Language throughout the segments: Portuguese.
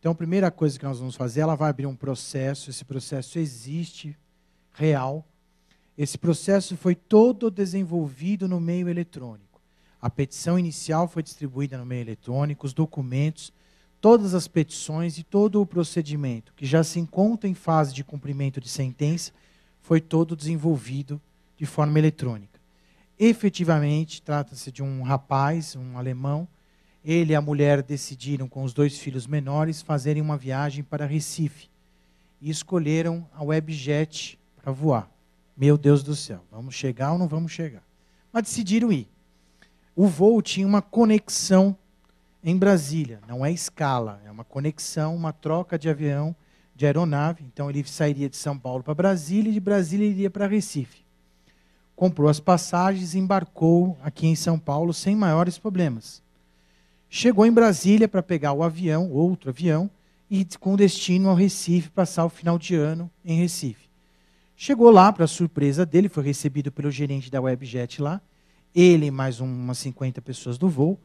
Então, a primeira coisa que nós vamos fazer, ela vai abrir um processo, esse processo existe, real. Esse processo foi todo desenvolvido no meio eletrônico. A petição inicial foi distribuída no meio eletrônico, os documentos, todas as petições e todo o procedimento que já se encontra em fase de cumprimento de sentença foi todo desenvolvido de forma eletrônica. Efetivamente, trata-se de um rapaz, um alemão, ele e a mulher decidiram, com os dois filhos menores, fazerem uma viagem para Recife. E escolheram a Webjet para voar. Meu Deus do céu, vamos chegar ou não vamos chegar? Mas decidiram ir. O voo tinha uma conexão em Brasília, não é escala, é uma conexão, uma troca de avião, de aeronave. Então ele sairia de São Paulo para Brasília e de Brasília iria para Recife. Comprou as passagens e embarcou aqui em São Paulo sem maiores problemas Chegou em Brasília para pegar o avião, outro avião, e com destino ao Recife, passar o final de ano em Recife. Chegou lá, para surpresa dele, foi recebido pelo gerente da Webjet lá, ele e mais umas 50 pessoas do voo.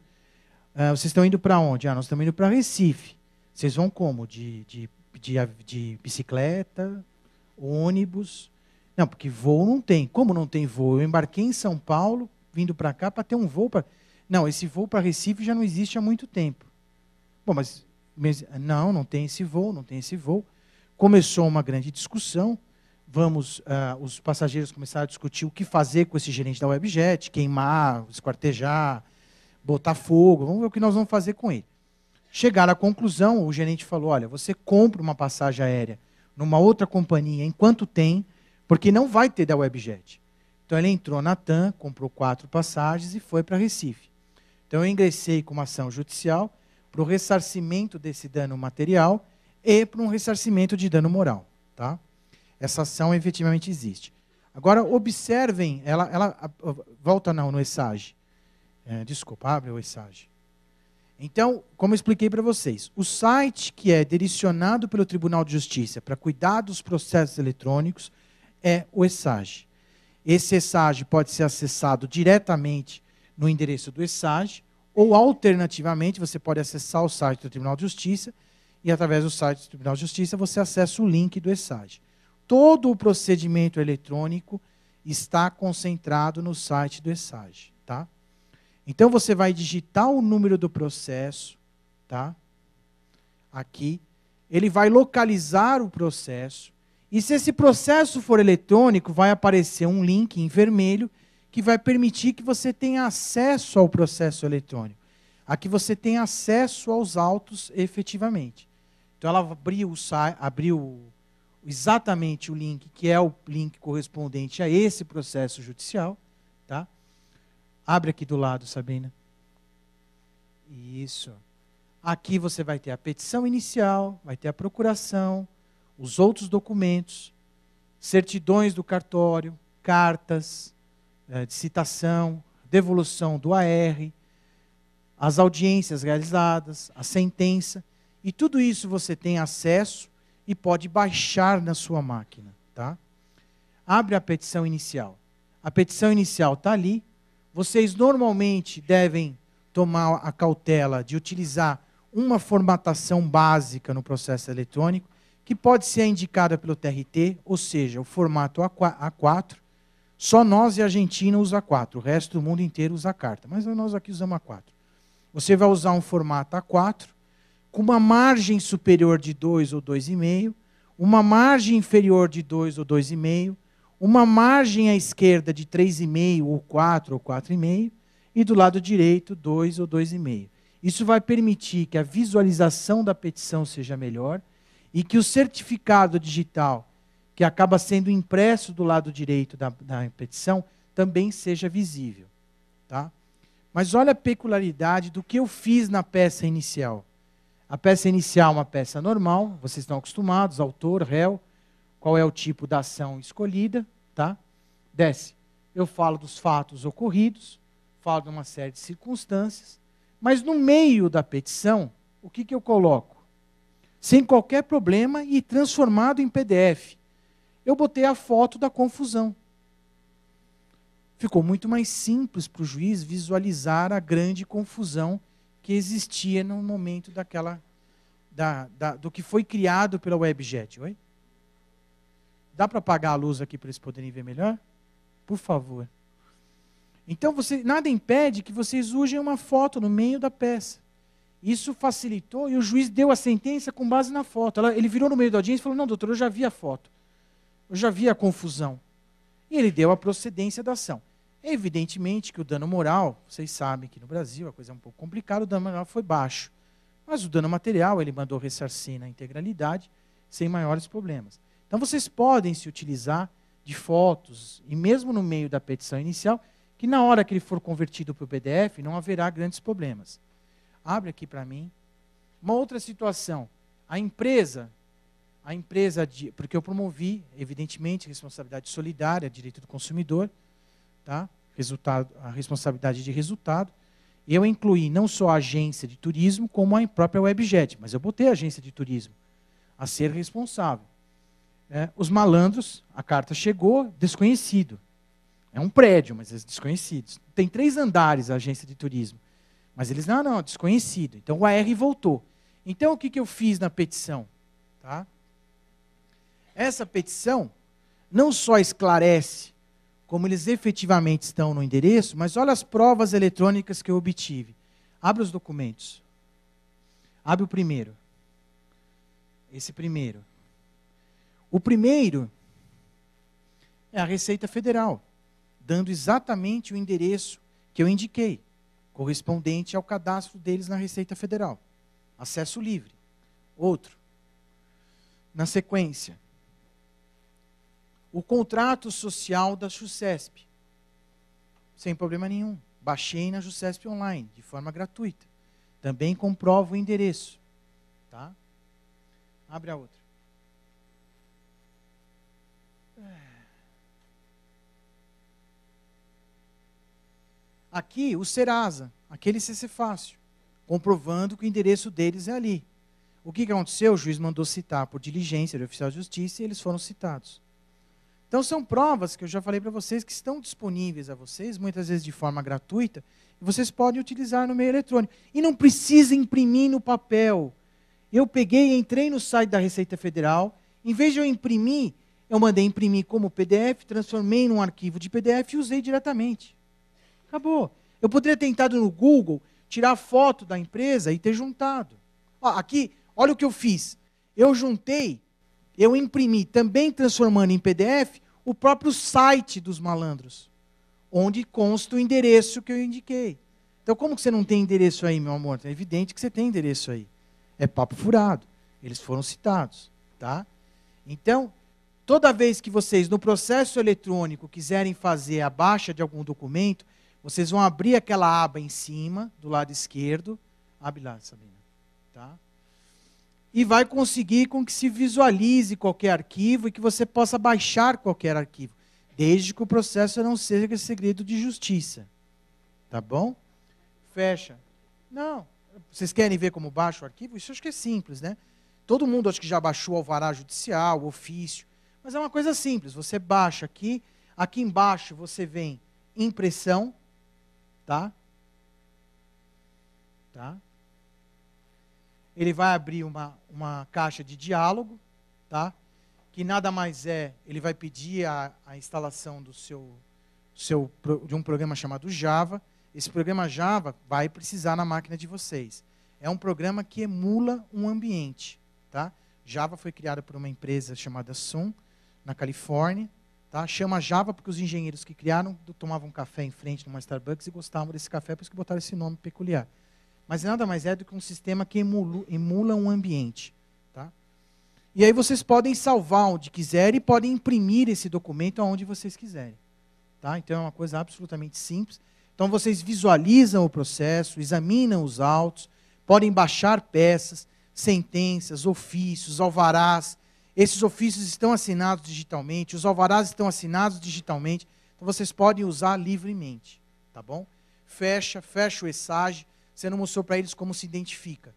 Uh, vocês estão indo para onde? Ah, nós estamos indo para Recife. Vocês vão como? De, de, de, de, bicicleta, ônibus? Não, porque voo não tem. Como não tem voo? Eu embarquei em São Paulo, vindo para cá para ter um voo. para. Não, esse voo para Recife já não existe há muito tempo. Bom, mas, mas não, não tem esse voo, não tem esse voo. Começou uma grande discussão. Vamos, uh, os passageiros começaram a discutir o que fazer com esse gerente da Webjet, queimar, esquartejar, botar fogo. Vamos ver o que nós vamos fazer com ele. Chegaram à conclusão, o gerente falou: olha, você compra uma passagem aérea numa outra companhia enquanto tem, porque não vai ter da Webjet. Então ele entrou na TAM, comprou quatro passagens e foi para Recife. Então eu ingressei com uma ação judicial para o ressarcimento desse dano material e para um ressarcimento de dano moral. Tá? Essa ação efetivamente existe. Agora, observem, ela, ela a, a, volta não, no ESAGE. É, desculpa, abre o ESAGE. Então, como eu expliquei para vocês, o site que é direcionado pelo Tribunal de Justiça para cuidar dos processos eletrônicos é o ESAGE. Esse ESAGE pode ser acessado diretamente no endereço do ESAG, ou alternativamente, você pode acessar o site do Tribunal de Justiça, e através do site do Tribunal de Justiça você acessa o link do ESAG. Todo o procedimento eletrônico está concentrado no site do ESAG, tá? Então você vai digitar o número do processo, tá? Aqui, ele vai localizar o processo. E se esse processo for eletrônico, vai aparecer um link em vermelho que vai permitir que você tenha acesso ao processo eletrônico, a que você tenha acesso aos autos efetivamente. Então ela abriu, abriu exatamente o link, que é o link correspondente a esse processo judicial. Tá? Abre aqui do lado, Sabrina. Isso. Aqui você vai ter a petição inicial, vai ter a procuração, os outros documentos, certidões do cartório, cartas, eh, de citação, devolução do AR, as audiências realizadas, a sentença, e tudo isso você tem acesso e pode baixar na sua máquina, tá? Abre a petição inicial. A petição inicial está ali. Vocês normalmente devem tomar a cautela de utilizar uma formatação básica no processo eletrônico, que pode ser indicada pelo TRT, ou seja, o formato A4, só nós e a Argentina usa 4 o resto do mundo inteiro usa carta. Mas nós aqui usamos a 4 Você vai usar um formato A4, com uma margem superior de 2 ou 2,5, uma margem inferior de 2 ou 2,5, uma margem à esquerda de 3,5 ou 4 ou 4,5, e do lado direito 2 ou 2,5. Isso vai permitir que a visualização da petição seja melhor e que o certificado digital que acaba sendo impresso do lado direito da, da petição, também seja visível. Tá? Mas olha a peculiaridade do que eu fiz na peça inicial. A peça inicial é uma peça normal, vocês estão acostumados, autor, réu, qual é o tipo da ação escolhida, tá? Desce. Eu falo dos fatos ocorridos, falo de uma série de circunstâncias, mas no meio da petição, o que, que eu coloco? Sem qualquer problema e transformado em PDF eu botei a foto da confusão. Ficou muito mais simples para o juiz visualizar a grande confusão que existia no momento daquela da, da, do que foi criado pela Webjet. Oi? Dá para apagar a luz aqui para eles poderem ver melhor? Por favor. Então, você, nada impede que vocês usem uma foto no meio da peça. Isso facilitou e o juiz deu a sentença com base na foto. Ela, ele virou no meio da audiência e falou: Não, doutor, eu já vi a foto eu já a confusão. E ele deu a procedência da ação. Evidentemente que o dano moral, vocês sabem que no Brasil a coisa é um pouco complicada, o dano moral foi baixo. Mas o dano material ele mandou ressarcir na integralidade, sem maiores problemas. Então vocês podem se utilizar de fotos, e mesmo no meio da petição inicial, que na hora que ele for convertido para o PDF, não haverá grandes problemas. Abre aqui para mim. Uma outra situação. A empresa a empresa, de, porque eu promovi, evidentemente, responsabilidade solidária, direito do consumidor, tá? resultado, a responsabilidade de resultado. Eu incluí não só a agência de turismo, como a própria Webjet, mas eu botei a agência de turismo a ser responsável. É, os malandros, a carta chegou, desconhecido. É um prédio, mas é desconhecidos. Tem três andares a agência de turismo. Mas eles, não, não, desconhecido. Então o AR voltou. Então o que, que eu fiz na petição? Tá? Essa petição não só esclarece como eles efetivamente estão no endereço, mas olha as provas eletrônicas que eu obtive. Abre os documentos. Abre o primeiro. Esse primeiro. O primeiro é a Receita Federal, dando exatamente o endereço que eu indiquei, correspondente ao cadastro deles na Receita Federal. Acesso livre. Outro. Na sequência, o contrato social da JUSCESP. Sem problema nenhum. Baixei na JUSCESP online, de forma gratuita. Também comprova o endereço. Tá? Abre a outra. Aqui, o Serasa, aquele CC Fácil, comprovando que o endereço deles é ali. O que aconteceu? O juiz mandou citar por diligência do oficial de justiça e eles foram citados. Então são provas que eu já falei para vocês que estão disponíveis a vocês, muitas vezes de forma gratuita, e vocês podem utilizar no meio eletrônico. E não precisa imprimir no papel. Eu peguei, entrei no site da Receita Federal, em vez de eu imprimir, eu mandei imprimir como PDF, transformei num arquivo de PDF e usei diretamente. Acabou. Eu poderia ter entrado no Google, tirar foto da empresa e ter juntado. Ó, aqui, olha o que eu fiz. Eu juntei, eu imprimi também transformando em PDF o próprio site dos malandros, onde consta o endereço que eu indiquei. Então, como que você não tem endereço aí, meu amor? É evidente que você tem endereço aí. É papo furado. Eles foram citados, tá? Então, toda vez que vocês no processo eletrônico quiserem fazer a baixa de algum documento, vocês vão abrir aquela aba em cima, do lado esquerdo. Abre lá, Sabina. Tá? e vai conseguir com que se visualize qualquer arquivo e que você possa baixar qualquer arquivo, desde que o processo não seja segredo de justiça. Tá bom? Fecha. Não. Vocês querem ver como baixa o arquivo? Isso acho que é simples, né? Todo mundo acho que já baixou alvará judicial, ofício, mas é uma coisa simples. Você baixa aqui, aqui embaixo você vem impressão, tá? Tá? ele vai abrir uma, uma caixa de diálogo, tá? que nada mais é, ele vai pedir a, a instalação do seu, seu, de um programa chamado Java. Esse programa Java vai precisar na máquina de vocês. É um programa que emula um ambiente. Tá? Java foi criado por uma empresa chamada Sun, na Califórnia. Tá? Chama Java porque os engenheiros que criaram tomavam café em frente numa Starbucks e gostavam desse café, por isso que botaram esse nome peculiar mas nada mais é do que um sistema que emula, emula um ambiente. Tá? E aí vocês podem salvar onde quiserem e podem imprimir esse documento aonde vocês quiserem. Tá? Então é uma coisa absolutamente simples. Então vocês visualizam o processo, examinam os autos, podem baixar peças, sentenças, ofícios, alvarás. Esses ofícios estão assinados digitalmente, os alvarás estão assinados digitalmente. Então vocês podem usar livremente, tá bom? Fecha, fecha o ESAGE, você não mostrou para eles como se identifica.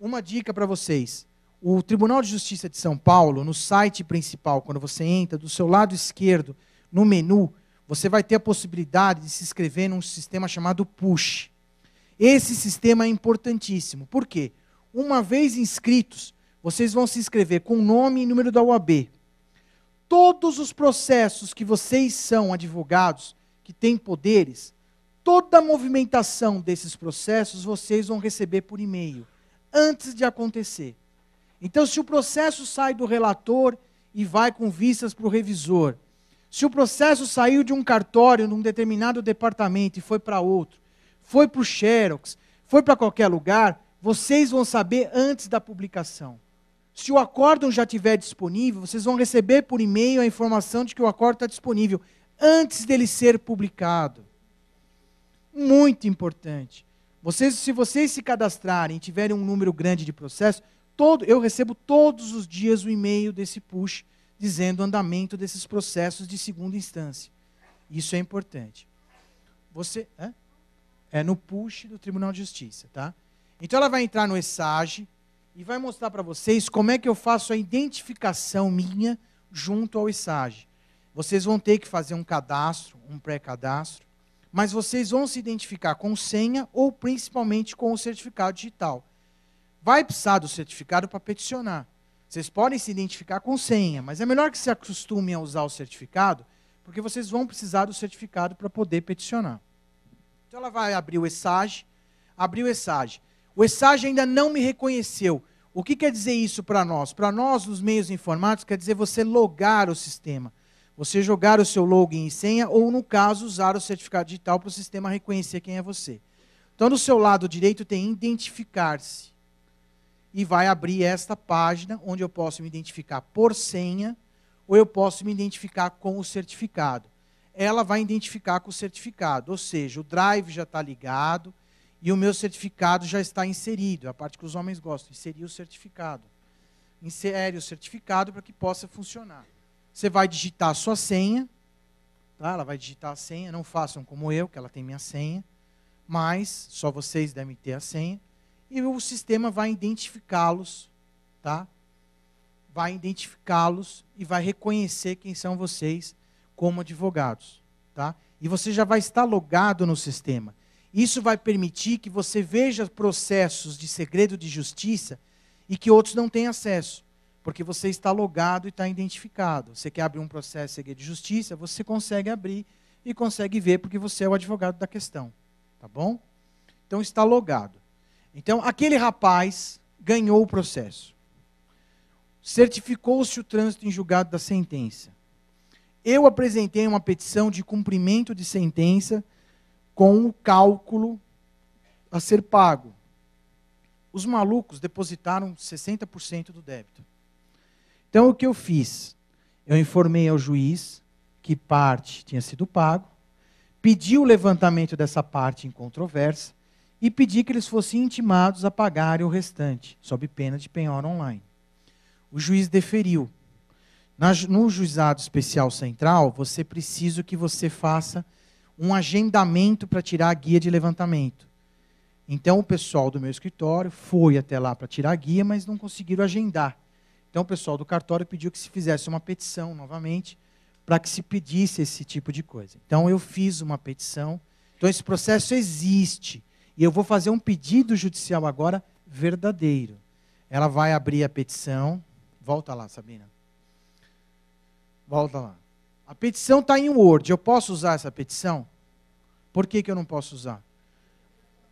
Uma dica para vocês. O Tribunal de Justiça de São Paulo, no site principal, quando você entra, do seu lado esquerdo, no menu, você vai ter a possibilidade de se inscrever num sistema chamado PUSH. Esse sistema é importantíssimo. Por quê? Uma vez inscritos, vocês vão se inscrever com o nome e número da UAB. Todos os processos que vocês são advogados, que têm poderes, Toda a movimentação desses processos vocês vão receber por e-mail, antes de acontecer. Então, se o processo sai do relator e vai com vistas para o revisor, se o processo saiu de um cartório num determinado departamento e foi para outro, foi para o Xerox, foi para qualquer lugar, vocês vão saber antes da publicação. Se o acórdão já estiver disponível, vocês vão receber por e-mail a informação de que o acórdão está disponível antes dele ser publicado muito importante. Vocês, se vocês se cadastrarem e tiverem um número grande de processos, todo, eu recebo todos os dias o e-mail desse push dizendo o andamento desses processos de segunda instância. Isso é importante. Você é, é no push do Tribunal de Justiça, tá? Então ela vai entrar no ESAGE e vai mostrar para vocês como é que eu faço a identificação minha junto ao ESAGE. Vocês vão ter que fazer um cadastro, um pré-cadastro mas vocês vão se identificar com senha ou principalmente com o certificado digital. Vai precisar do certificado para peticionar. Vocês podem se identificar com senha, mas é melhor que se acostumem a usar o certificado, porque vocês vão precisar do certificado para poder peticionar. Então ela vai abrir o ESAGE, abrir o ESAGE. O ESAGE ainda não me reconheceu. O que quer dizer isso para nós? Para nós, nos meios informáticos, quer dizer você logar o sistema. Você jogar o seu login e senha, ou no caso, usar o certificado digital para o sistema reconhecer quem é você. Então, no seu lado direito tem identificar-se. E vai abrir esta página onde eu posso me identificar por senha ou eu posso me identificar com o certificado. Ela vai identificar com o certificado, ou seja, o drive já está ligado e o meu certificado já está inserido. É a parte que os homens gostam, inserir o certificado. Insere o certificado para que possa funcionar. Você vai digitar a sua senha, tá? ela vai digitar a senha, não façam como eu, que ela tem minha senha, mas só vocês devem ter a senha, e o sistema vai identificá-los, tá? vai identificá-los e vai reconhecer quem são vocês como advogados. Tá? E você já vai estar logado no sistema. Isso vai permitir que você veja processos de segredo de justiça e que outros não têm acesso. Porque você está logado e está identificado. Você quer abrir um processo de justiça, você consegue abrir e consegue ver, porque você é o advogado da questão. Tá bom? Então está logado. Então, aquele rapaz ganhou o processo. Certificou-se o trânsito em julgado da sentença. Eu apresentei uma petição de cumprimento de sentença com o cálculo a ser pago. Os malucos depositaram 60% do débito. Então o que eu fiz? Eu informei ao juiz que parte tinha sido pago, pedi o levantamento dessa parte em controvérsia e pedi que eles fossem intimados a pagarem o restante, sob pena de penhora online. O juiz deferiu. no juizado especial central, você precisa que você faça um agendamento para tirar a guia de levantamento. Então, o pessoal do meu escritório foi até lá para tirar a guia, mas não conseguiram agendar. Então o pessoal do cartório pediu que se fizesse uma petição novamente para que se pedisse esse tipo de coisa. Então eu fiz uma petição. Então esse processo existe e eu vou fazer um pedido judicial agora verdadeiro. Ela vai abrir a petição. Volta lá, Sabina. Volta lá. A petição está em Word. Eu posso usar essa petição? Por que, que eu não posso usar?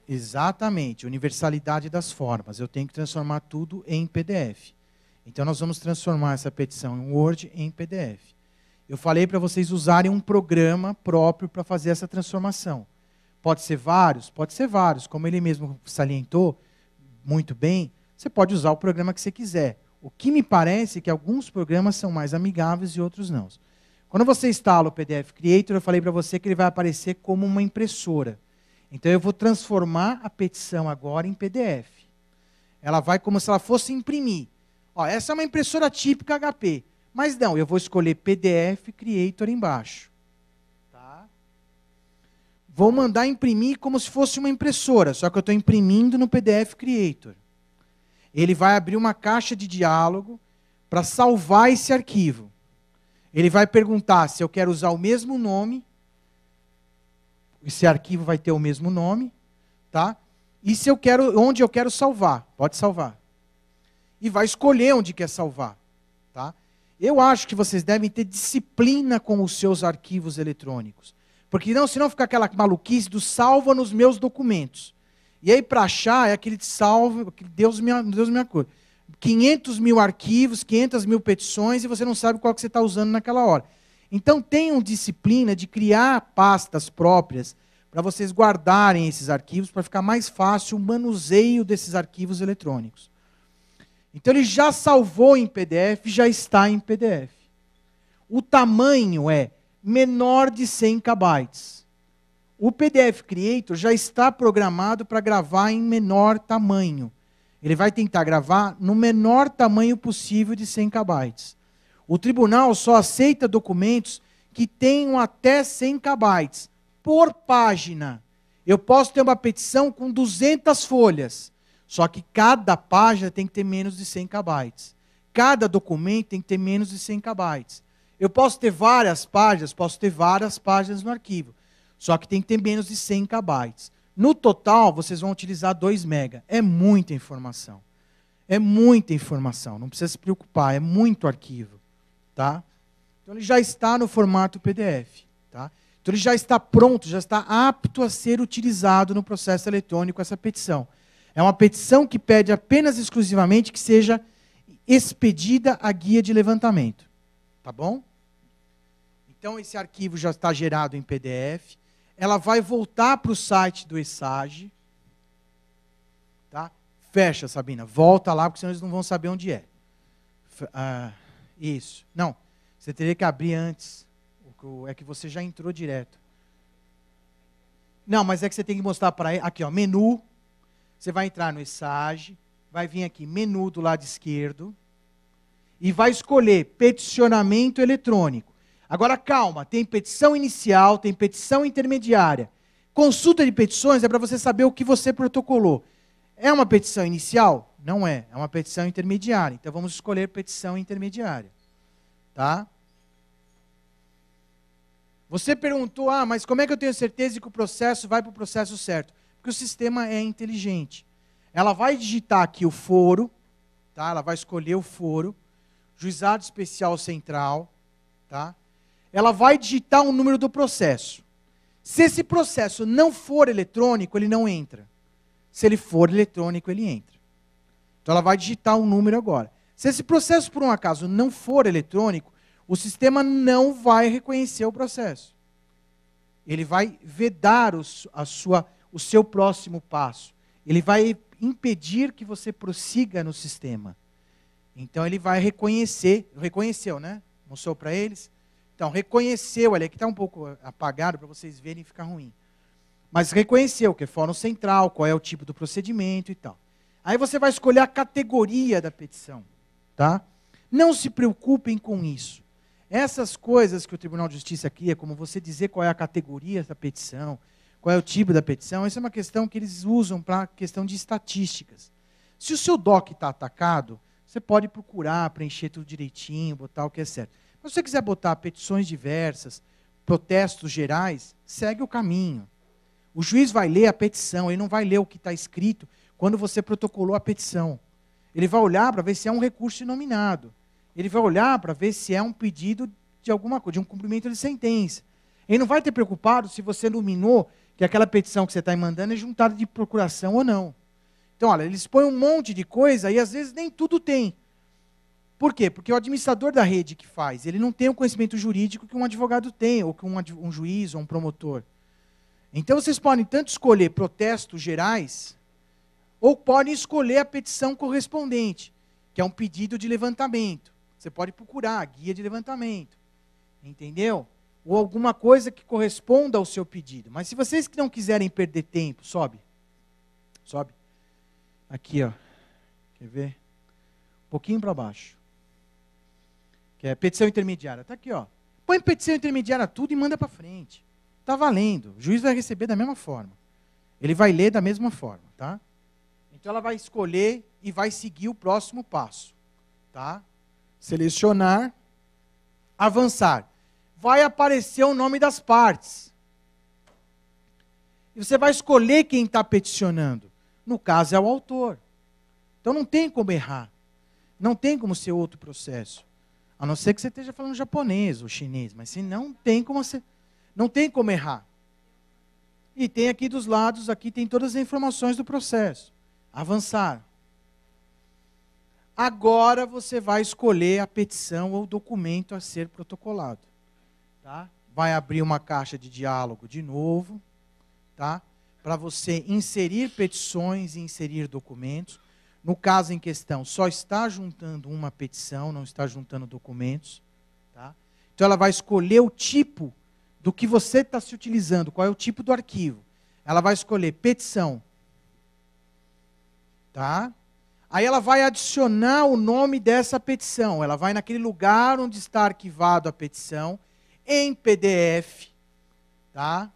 Exatamente, universalidade das formas. Eu tenho que transformar tudo em PDF. Então nós vamos transformar essa petição em Word em PDF. Eu falei para vocês usarem um programa próprio para fazer essa transformação. Pode ser vários, pode ser vários. Como ele mesmo salientou muito bem, você pode usar o programa que você quiser. O que me parece é que alguns programas são mais amigáveis e outros não. Quando você instala o PDF Creator, eu falei para você que ele vai aparecer como uma impressora. Então eu vou transformar a petição agora em PDF. Ela vai como se ela fosse imprimir. Ó, essa é uma impressora típica HP. Mas não, eu vou escolher PDF Creator embaixo. Tá? Vou mandar imprimir como se fosse uma impressora, só que eu estou imprimindo no PDF Creator. Ele vai abrir uma caixa de diálogo para salvar esse arquivo. Ele vai perguntar se eu quero usar o mesmo nome. Esse arquivo vai ter o mesmo nome, tá? E se eu quero, onde eu quero salvar? Pode salvar e vai escolher onde quer salvar. Tá? Eu acho que vocês devem ter disciplina com os seus arquivos eletrônicos. Porque não, senão fica aquela maluquice do salva nos meus documentos. E aí, para achar, é aquele salva, Deus me, Deus me acorde. 500 mil arquivos, 500 mil petições, e você não sabe qual que você está usando naquela hora. Então, tenham disciplina de criar pastas próprias para vocês guardarem esses arquivos, para ficar mais fácil o manuseio desses arquivos eletrônicos. Então ele já salvou em PDF, já está em PDF. O tamanho é menor de 100 KB. O PDF Creator já está programado para gravar em menor tamanho. Ele vai tentar gravar no menor tamanho possível de 100 KB. O tribunal só aceita documentos que tenham até 100 KB por página. Eu posso ter uma petição com 200 folhas. Só que cada página tem que ter menos de 100 KB. Cada documento tem que ter menos de 100 KB. Eu posso ter várias páginas, posso ter várias páginas no arquivo. Só que tem que ter menos de 100 KB. No total, vocês vão utilizar 2 MB. É muita informação. É muita informação, não precisa se preocupar, é muito arquivo, tá? Então ele já está no formato PDF, tá? Então ele já está pronto, já está apto a ser utilizado no processo eletrônico essa petição. É uma petição que pede apenas exclusivamente que seja expedida a guia de levantamento. Tá bom? Então, esse arquivo já está gerado em PDF. Ela vai voltar para o site do ESAGE. Tá? Fecha, Sabina. Volta lá, porque senão eles não vão saber onde é. Ah, isso. Não. Você teria que abrir antes. É que você já entrou direto. Não, mas é que você tem que mostrar para ele. Aqui, ó, menu, você vai entrar no Essage, vai vir aqui, menu do lado esquerdo, e vai escolher peticionamento eletrônico. Agora calma, tem petição inicial, tem petição intermediária. Consulta de petições é para você saber o que você protocolou. É uma petição inicial? Não é, é uma petição intermediária. Então vamos escolher petição intermediária. Tá? Você perguntou: "Ah, mas como é que eu tenho certeza de que o processo vai para o processo certo?" Porque o sistema é inteligente. Ela vai digitar aqui o foro, tá? Ela vai escolher o foro, juizado especial central, tá? Ela vai digitar o número do processo. Se esse processo não for eletrônico, ele não entra. Se ele for eletrônico, ele entra. Então ela vai digitar um número agora. Se esse processo, por um acaso, não for eletrônico, o sistema não vai reconhecer o processo. Ele vai vedar o, a sua, o seu próximo passo. Ele vai impedir que você prossiga no sistema. Então ele vai reconhecer, reconheceu, né? Mostrou para eles. Então, reconheceu, olha, aqui está um pouco apagado para vocês verem e ficar ruim. Mas reconheceu que é fórum central, qual é o tipo do procedimento e tal. Aí você vai escolher a categoria da petição, tá? Não se preocupem com isso. Essas coisas que o Tribunal de Justiça cria, como você dizer qual é a categoria da petição, qual é o tipo da petição, essa é uma questão que eles usam para questão de estatísticas. Se o seu DOC está atacado, você pode procurar, preencher tudo direitinho, botar o que é certo. Mas se você quiser botar petições diversas, protestos gerais, segue o caminho. O juiz vai ler a petição, ele não vai ler o que está escrito quando você protocolou a petição. Ele vai olhar para ver se é um recurso nominado. Ele vai olhar para ver se é um pedido de alguma coisa, de um cumprimento de sentença. Ele não vai ter preocupado se você iluminou que aquela petição que você está mandando é juntada de procuração ou não. Então, olha, eles põem um monte de coisa e às vezes nem tudo tem. Por quê? Porque o administrador da rede que faz, ele não tem o conhecimento jurídico que um advogado tem, ou que um, um juiz ou um promotor. Então vocês podem tanto escolher protestos gerais, ou podem escolher a petição correspondente, que é um pedido de levantamento. Você pode procurar a guia de levantamento. Entendeu? ou alguma coisa que corresponda ao seu pedido. Mas se vocês que não quiserem perder tempo, sobe. Sobe. Aqui, ó. Quer ver? Um pouquinho para baixo. Que é petição intermediária. Tá aqui, ó. Põe petição intermediária tudo e manda para frente. Tá valendo. O juiz vai receber da mesma forma. Ele vai ler da mesma forma, tá? Então ela vai escolher e vai seguir o próximo passo, tá? Selecionar, avançar vai aparecer o nome das partes. E você vai escolher quem está peticionando. No caso, é o autor. Então não tem como errar. Não tem como ser outro processo. A não ser que você esteja falando japonês ou chinês, mas se não tem como ser, não tem como errar. E tem aqui dos lados, aqui tem todas as informações do processo. Avançar. Agora você vai escolher a petição ou documento a ser protocolado. Tá? Vai abrir uma caixa de diálogo de novo, tá? para você inserir petições e inserir documentos. No caso em questão, só está juntando uma petição, não está juntando documentos. Tá? Então ela vai escolher o tipo do que você está se utilizando, qual é o tipo do arquivo. Ela vai escolher petição. Tá? Aí ela vai adicionar o nome dessa petição. Ela vai naquele lugar onde está arquivado a petição em PDF, tá?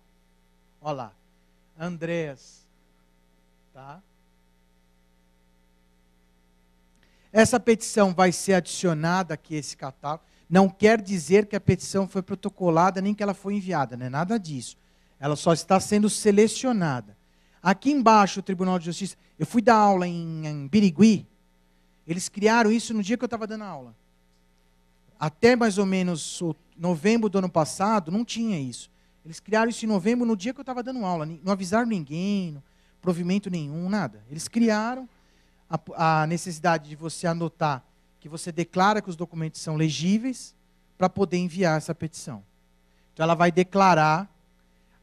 Olha lá. Andreas, tá? Essa petição vai ser adicionada aqui esse catálogo. Não quer dizer que a petição foi protocolada nem que ela foi enviada, não é nada disso. Ela só está sendo selecionada. Aqui embaixo, o Tribunal de Justiça, eu fui dar aula em, em Birigui. Eles criaram isso no dia que eu estava dando aula até mais ou menos novembro do ano passado, não tinha isso. Eles criaram isso em novembro, no dia que eu estava dando aula. Não avisaram ninguém, não, provimento nenhum, nada. Eles criaram a, a necessidade de você anotar que você declara que os documentos são legíveis para poder enviar essa petição. Então ela vai declarar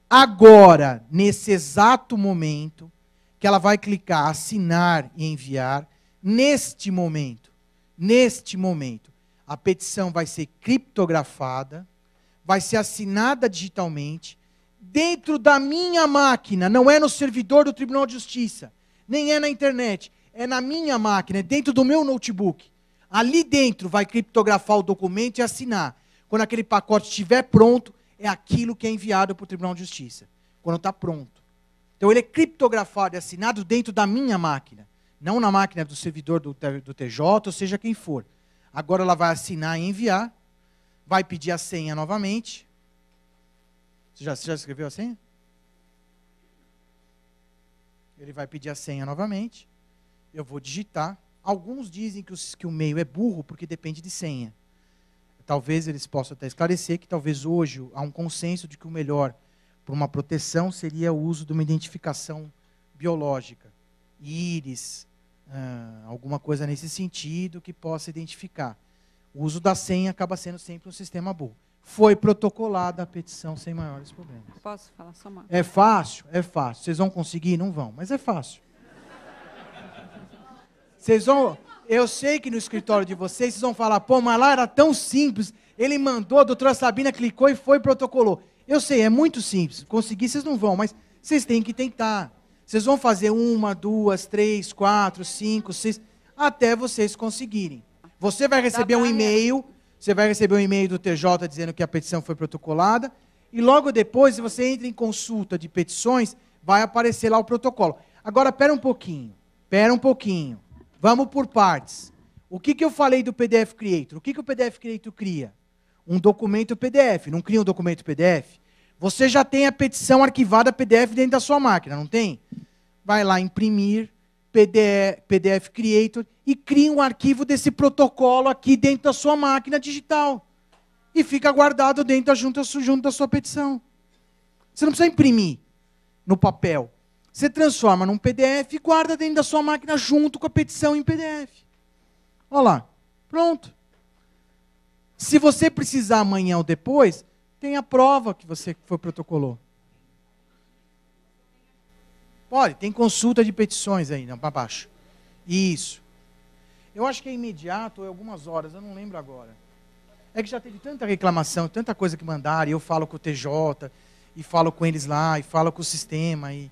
agora, nesse exato momento, que ela vai clicar assinar e enviar neste momento. Neste momento a petição vai ser criptografada, vai ser assinada digitalmente, dentro da minha máquina, não é no servidor do Tribunal de Justiça, nem é na internet, é na minha máquina, é dentro do meu notebook. Ali dentro vai criptografar o documento e assinar. Quando aquele pacote estiver pronto, é aquilo que é enviado para o Tribunal de Justiça, quando está pronto. Então ele é criptografado e assinado dentro da minha máquina, não na máquina do servidor do, do TJ, ou seja quem for. Agora ela vai assinar e enviar. Vai pedir a senha novamente. Você já, você já escreveu a senha? Ele vai pedir a senha novamente. Eu vou digitar. Alguns dizem que, os, que o meio é burro porque depende de senha. Talvez eles possam até esclarecer que talvez hoje há um consenso de que o melhor para uma proteção seria o uso de uma identificação biológica. Íris, ah, alguma coisa nesse sentido que possa identificar. O uso da senha acaba sendo sempre um sistema bom. Foi protocolada a petição sem maiores problemas. Posso falar só uma? É fácil? É fácil. Vocês vão conseguir? Não vão, mas é fácil. Vocês vão. Eu sei que no escritório de vocês, vocês vão falar, pô, mas lá era tão simples. Ele mandou, a doutora Sabina clicou e foi protocolou. Eu sei, é muito simples. Conseguir, vocês não vão, mas vocês têm que tentar. Vocês vão fazer uma, duas, três, quatro, cinco, seis, até vocês conseguirem. Você vai receber um e-mail, você vai receber um e-mail do TJ dizendo que a petição foi protocolada, e logo depois, se você entra em consulta de petições, vai aparecer lá o protocolo. Agora, pera um pouquinho, pera um pouquinho. Vamos por partes. O que, que eu falei do PDF Creator? O que, que o PDF Creator cria? Um documento PDF. Não cria um documento PDF? Você já tem a petição arquivada PDF dentro da sua máquina, não tem? Vai lá imprimir PDF, Creator e cria um arquivo desse protocolo aqui dentro da sua máquina digital. E fica guardado dentro junto, junto da sua petição. Você não precisa imprimir no papel. Você transforma num PDF e guarda dentro da sua máquina junto com a petição em PDF. Olha lá. Pronto. Se você precisar amanhã ou depois, tem a prova que você foi protocolou. Pode, tem consulta de petições ainda, para baixo. Isso. Eu acho que é imediato, ou é algumas horas, eu não lembro agora. É que já teve tanta reclamação, tanta coisa que mandaram, e eu falo com o TJ, e falo com eles lá, e falo com o sistema. E...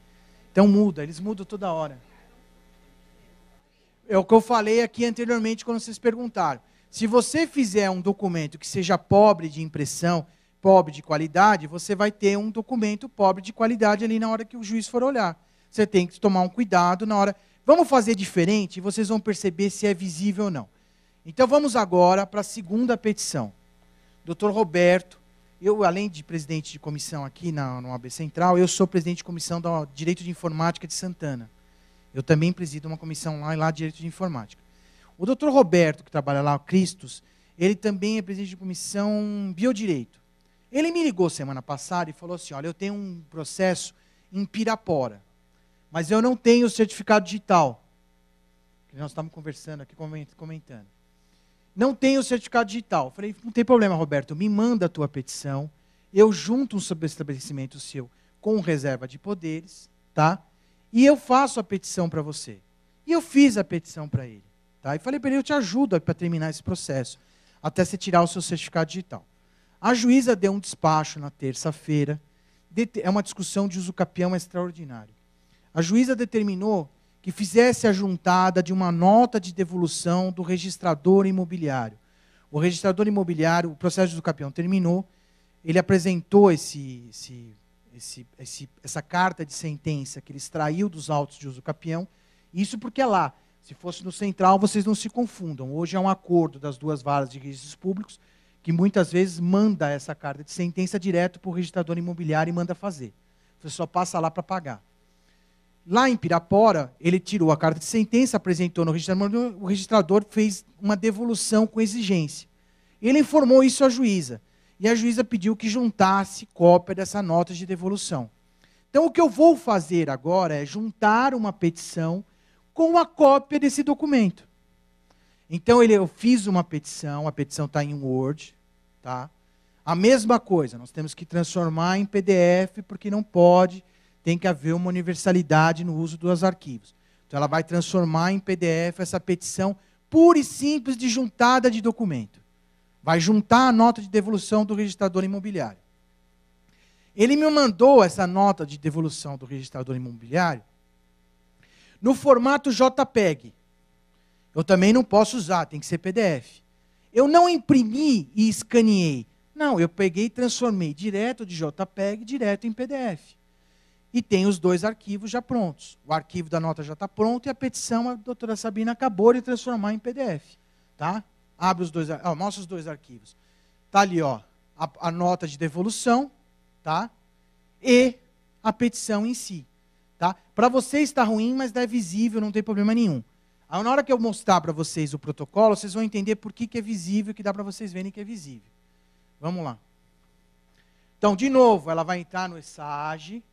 Então muda, eles mudam toda hora. É o que eu falei aqui anteriormente quando vocês perguntaram. Se você fizer um documento que seja pobre de impressão, pobre de qualidade, você vai ter um documento pobre de qualidade ali na hora que o juiz for olhar. Você tem que tomar um cuidado na hora. Vamos fazer diferente, vocês vão perceber se é visível ou não. Então vamos agora para a segunda petição. Doutor Roberto, eu além de presidente de comissão aqui na, no AB Central, eu sou presidente de comissão do Direito de Informática de Santana. Eu também presido uma comissão lá, lá de Direito de Informática. O doutor Roberto, que trabalha lá, o Cristos, ele também é presidente de comissão Biodireito. Ele me ligou semana passada e falou assim: Olha, eu tenho um processo em Pirapora, mas eu não tenho certificado digital. Nós estávamos conversando aqui, comentando. Não tenho certificado digital. falei: Não tem problema, Roberto, me manda a tua petição. Eu junto um subestabelecimento seu com reserva de poderes, tá? E eu faço a petição para você. E eu fiz a petição para ele. Tá? E falei para ele: Eu te ajudo para terminar esse processo, até você tirar o seu certificado digital. A juíza deu um despacho na terça-feira. É uma discussão de uso capião extraordinário. A juíza determinou que fizesse a juntada de uma nota de devolução do registrador imobiliário. O registrador imobiliário, o processo de capião terminou, ele apresentou esse, esse, esse, esse, essa carta de sentença que ele extraiu dos autos de uso capião. Isso porque é lá. Se fosse no central, vocês não se confundam. Hoje é um acordo das duas varas de registros públicos que muitas vezes manda essa carta de sentença direto para o registrador imobiliário e manda fazer. Você só passa lá para pagar. Lá em Pirapora, ele tirou a carta de sentença, apresentou no registrador, o registrador fez uma devolução com exigência. Ele informou isso à juíza. E a juíza pediu que juntasse cópia dessa nota de devolução. Então, o que eu vou fazer agora é juntar uma petição com a cópia desse documento. Então ele, eu fiz uma petição, a petição está em Word, tá? A mesma coisa, nós temos que transformar em PDF porque não pode, tem que haver uma universalidade no uso dos arquivos. Então ela vai transformar em PDF essa petição pura e simples de juntada de documento. Vai juntar a nota de devolução do registrador imobiliário. Ele me mandou essa nota de devolução do registrador imobiliário no formato JPEG. Eu também não posso usar, tem que ser PDF. Eu não imprimi e escaneei. Não, eu peguei e transformei direto de JPEG direto em PDF. E tem os dois arquivos já prontos. O arquivo da nota já está pronto e a petição a doutora Sabina acabou de transformar em PDF. Tá? Abre os dois, ó, mostra os dois arquivos. Está ali ó, a, a nota de devolução tá? e a petição em si. Tá? Para você está ruim, mas é visível, não tem problema nenhum. Aí, na hora que eu mostrar para vocês o protocolo, vocês vão entender por que, que é visível, que dá para vocês verem que é visível. Vamos lá. Então, de novo, ela vai entrar no SAGE,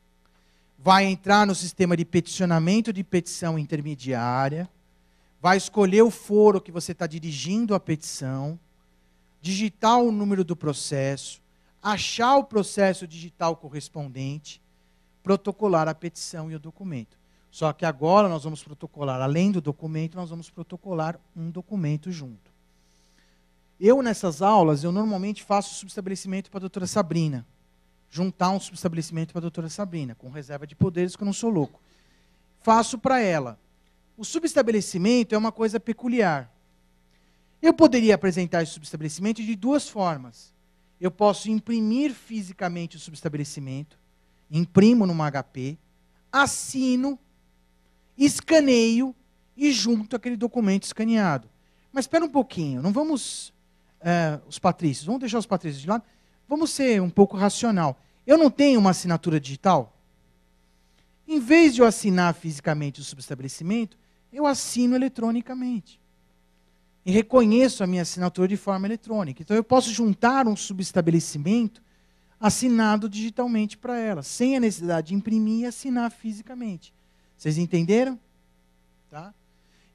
vai entrar no sistema de peticionamento de petição intermediária, vai escolher o foro que você está dirigindo a petição, digitar o número do processo, achar o processo digital correspondente, protocolar a petição e o documento. Só que agora nós vamos protocolar, além do documento, nós vamos protocolar um documento junto. Eu, nessas aulas, eu normalmente faço subestabelecimento para a doutora Sabrina. Juntar um subestabelecimento para a doutora Sabrina, com reserva de poderes, que eu não sou louco. Faço para ela. O subestabelecimento é uma coisa peculiar. Eu poderia apresentar esse subestabelecimento de duas formas. Eu posso imprimir fisicamente o subestabelecimento, imprimo numa HP, assino escaneio e junto aquele documento escaneado. Mas espera um pouquinho, não vamos é, os patrícios, vamos deixar os patrícios de lado, vamos ser um pouco racional. Eu não tenho uma assinatura digital? Em vez de eu assinar fisicamente o subestabelecimento, eu assino eletronicamente. E reconheço a minha assinatura de forma eletrônica. Então eu posso juntar um subestabelecimento assinado digitalmente para ela, sem a necessidade de imprimir e assinar fisicamente. Vocês entenderam? Tá?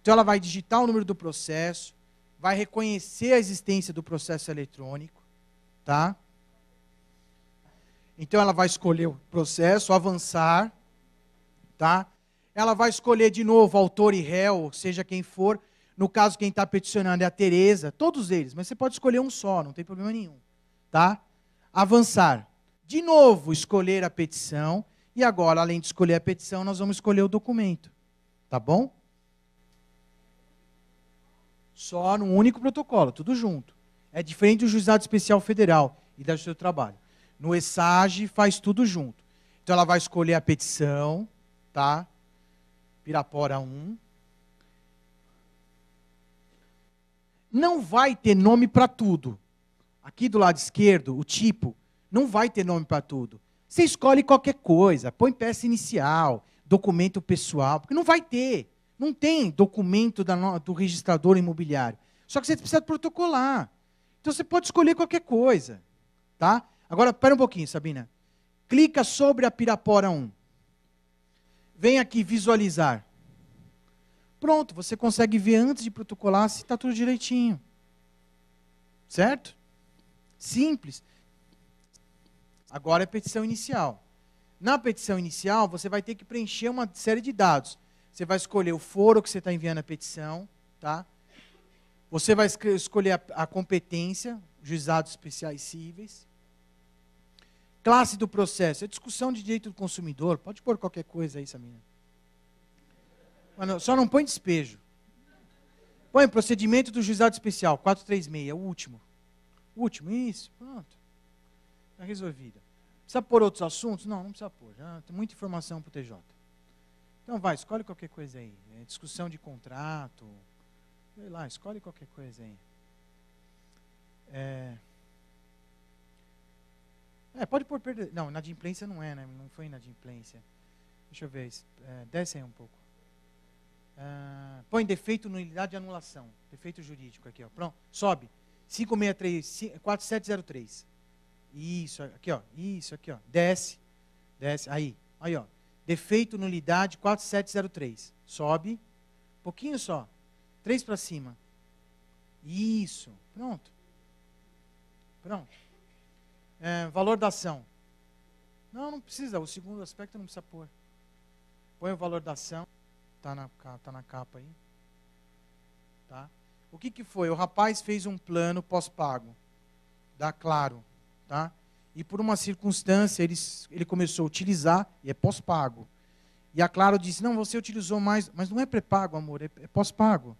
Então ela vai digitar o número do processo, vai reconhecer a existência do processo eletrônico, tá? Então ela vai escolher o processo, avançar, tá? Ela vai escolher de novo autor e réu, seja quem for. No caso, quem está peticionando é a Tereza, todos eles, mas você pode escolher um só, não tem problema nenhum, tá? Avançar. De novo, escolher a petição e agora, além de escolher a petição, nós vamos escolher o documento. Tá bom? Só num único protocolo, tudo junto. É diferente do Juizado Especial Federal e da Justiça do Trabalho. No ESAGE faz tudo junto. Então ela vai escolher a petição, tá? Pirapora 1. Não vai ter nome para tudo. Aqui do lado esquerdo, o tipo, não vai ter nome para tudo. Você escolhe qualquer coisa, põe peça inicial, documento pessoal, porque não vai ter. Não tem documento do registrador imobiliário. Só que você precisa protocolar. Então você pode escolher qualquer coisa. Tá? Agora, espera um pouquinho, Sabina. Clica sobre a Pirapora 1. Vem aqui visualizar. Pronto, você consegue ver antes de protocolar se está tudo direitinho. Certo? Simples. Agora é petição inicial. Na petição inicial, você vai ter que preencher uma série de dados. Você vai escolher o foro que você está enviando a petição, tá? Você vai escolher a, a competência, juizados especiais cíveis. Classe do processo, é discussão de direito do consumidor. Pode pôr qualquer coisa aí, Samina. só não põe despejo. Põe procedimento do juizado especial, 436, o último. O último, isso, pronto. Tá resolvida. Precisa pôr outros assuntos? Não, não precisa pôr. Já tem muita informação para o TJ. Então vai, escolhe qualquer coisa aí. É discussão de contrato. Sei lá, escolhe qualquer coisa aí. É, é pode pôr perda. Não, inadimplência não é, né? Não foi inadimplência. Deixa eu ver. É, desce aí um pouco. É, põe defeito, nulidade e anulação. Defeito jurídico aqui, ó. Pronto. Sobe. 563, 4703. Isso, aqui, ó. Isso, aqui, ó. Desce. Desce. Aí. Aí, ó. Defeito, nulidade, 4703. Sobe. Pouquinho só. Três para cima. Isso. Pronto. Pronto. É, valor da ação. Não, não precisa. O segundo aspecto não precisa pôr. Põe o valor da ação. Tá na, tá na capa aí. Tá? O que, que foi? O rapaz fez um plano pós-pago. Dá claro. Tá? E por uma circunstância, ele ele começou a utilizar, e é pós-pago. E a Claro disse, não, você utilizou mais, mas não é pré-pago, amor, é, é pós-pago.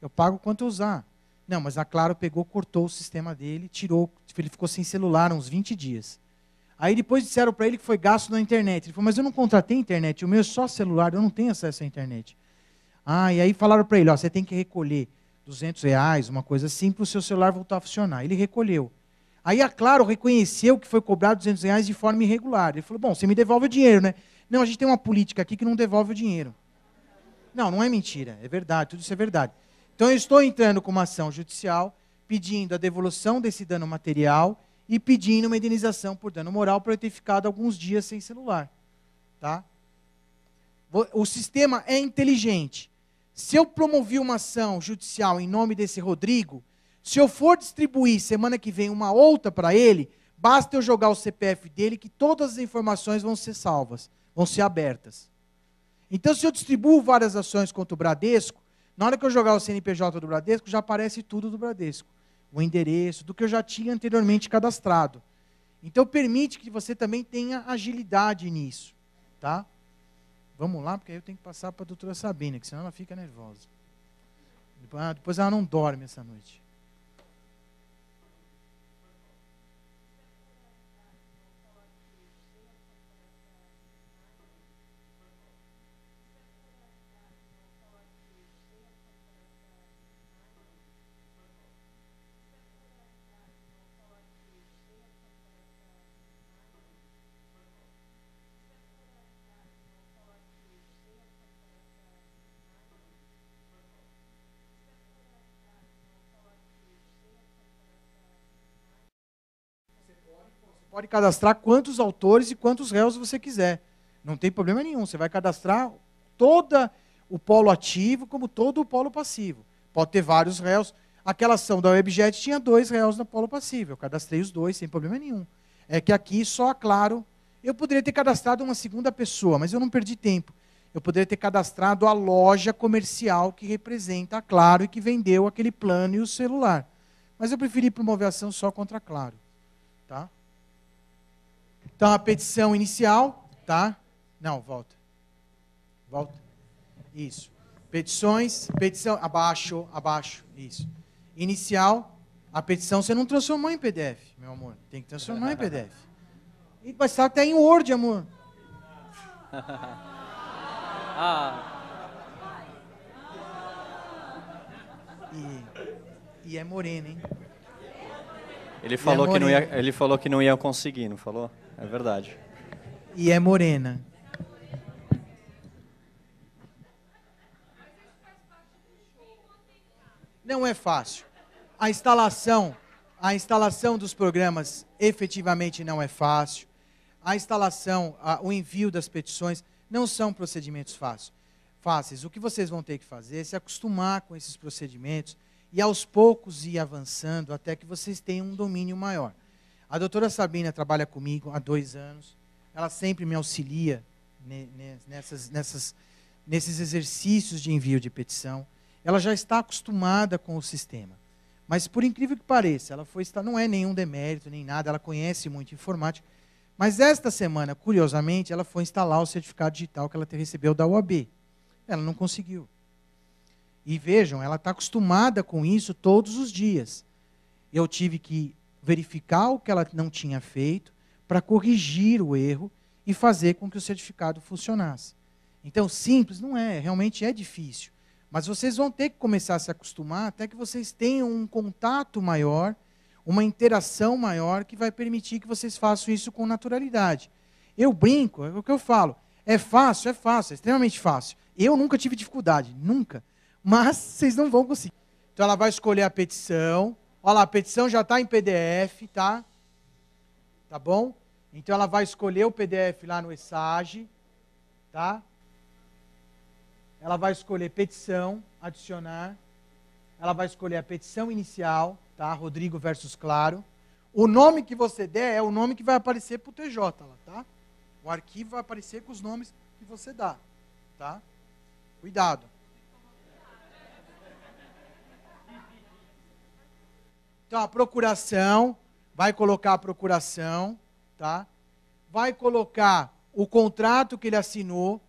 Eu pago quanto eu usar. Não, mas a Claro pegou, cortou o sistema dele, tirou, ele ficou sem celular uns 20 dias. Aí depois disseram para ele que foi gasto na internet. Ele falou, mas eu não contratei internet, o meu é só celular, eu não tenho acesso à internet. Ah, e aí falaram para ele, ó, você tem que recolher 200 reais, uma coisa assim, para o seu celular voltar a funcionar. Ele recolheu. Aí a é Claro reconheceu que foi cobrado 200 reais de forma irregular. Ele falou, bom, você me devolve o dinheiro, né? Não, a gente tem uma política aqui que não devolve o dinheiro. Não, não é mentira, é verdade, tudo isso é verdade. Então eu estou entrando com uma ação judicial pedindo a devolução desse dano material e pedindo uma indenização por dano moral por eu ter ficado alguns dias sem celular. Tá? O sistema é inteligente. Se eu promovi uma ação judicial em nome desse Rodrigo, se eu for distribuir semana que vem uma outra para ele, basta eu jogar o CPF dele que todas as informações vão ser salvas, vão ser abertas. Então, se eu distribuo várias ações contra o Bradesco, na hora que eu jogar o CNPJ do Bradesco, já aparece tudo do Bradesco. O endereço, do que eu já tinha anteriormente cadastrado. Então, permite que você também tenha agilidade nisso. Tá? Vamos lá, porque aí eu tenho que passar para a doutora Sabina, que senão ela fica nervosa. Ah, depois ela não dorme essa noite. pode cadastrar quantos autores e quantos réus você quiser. Não tem problema nenhum. Você vai cadastrar todo o polo ativo como todo o polo passivo. Pode ter vários réus. Aquela ação da WebJet tinha dois réus no polo passivo. Eu cadastrei os dois sem problema nenhum. É que aqui só a Claro. Eu poderia ter cadastrado uma segunda pessoa, mas eu não perdi tempo. Eu poderia ter cadastrado a loja comercial que representa a Claro e que vendeu aquele plano e o celular. Mas eu preferi promover a ação só contra a Claro. Então a petição inicial, tá? Não, volta. Volta. Isso. Petições, petição, abaixo, abaixo, isso. Inicial, a petição você não transformou em PDF, meu amor. Tem que transformar em PDF. E vai estar até em Word, amor. Ah. e, e é morena, hein? Ele falou, é que não ia, ele falou que não ia conseguir, não falou? É verdade. E é morena. Não é fácil. A instalação, a instalação dos programas efetivamente não é fácil. A instalação, a, o envio das petições não são procedimentos fáceis. O que vocês vão ter que fazer é se acostumar com esses procedimentos e aos poucos ir avançando até que vocês tenham um domínio maior. A doutora Sabina trabalha comigo há dois anos. Ela sempre me auxilia nessas, nessas, nesses exercícios de envio de petição. Ela já está acostumada com o sistema. Mas por incrível que pareça, ela foi não é nenhum demérito nem nada, ela conhece muito informática. Mas esta semana, curiosamente, ela foi instalar o certificado digital que ela recebeu da UAB. Ela não conseguiu. E vejam, ela está acostumada com isso todos os dias. Eu tive que verificar o que ela não tinha feito, para corrigir o erro e fazer com que o certificado funcionasse. Então, simples não é, realmente é difícil. Mas vocês vão ter que começar a se acostumar até que vocês tenham um contato maior, uma interação maior que vai permitir que vocês façam isso com naturalidade. Eu brinco, é o que eu falo. É fácil, é fácil, é extremamente fácil. Eu nunca tive dificuldade, nunca. Mas vocês não vão conseguir. Então ela vai escolher a petição, Olha lá, a petição já está em PDF, tá? Tá bom? Então ela vai escolher o PDF lá no ESAGE, tá? Ela vai escolher petição, adicionar. Ela vai escolher a petição inicial, tá? Rodrigo versus Claro. O nome que você der é o nome que vai aparecer para o TJ lá, tá? O arquivo vai aparecer com os nomes que você dá, tá? Cuidado. Então, a procuração, vai colocar a procuração, tá? Vai colocar o contrato que ele assinou.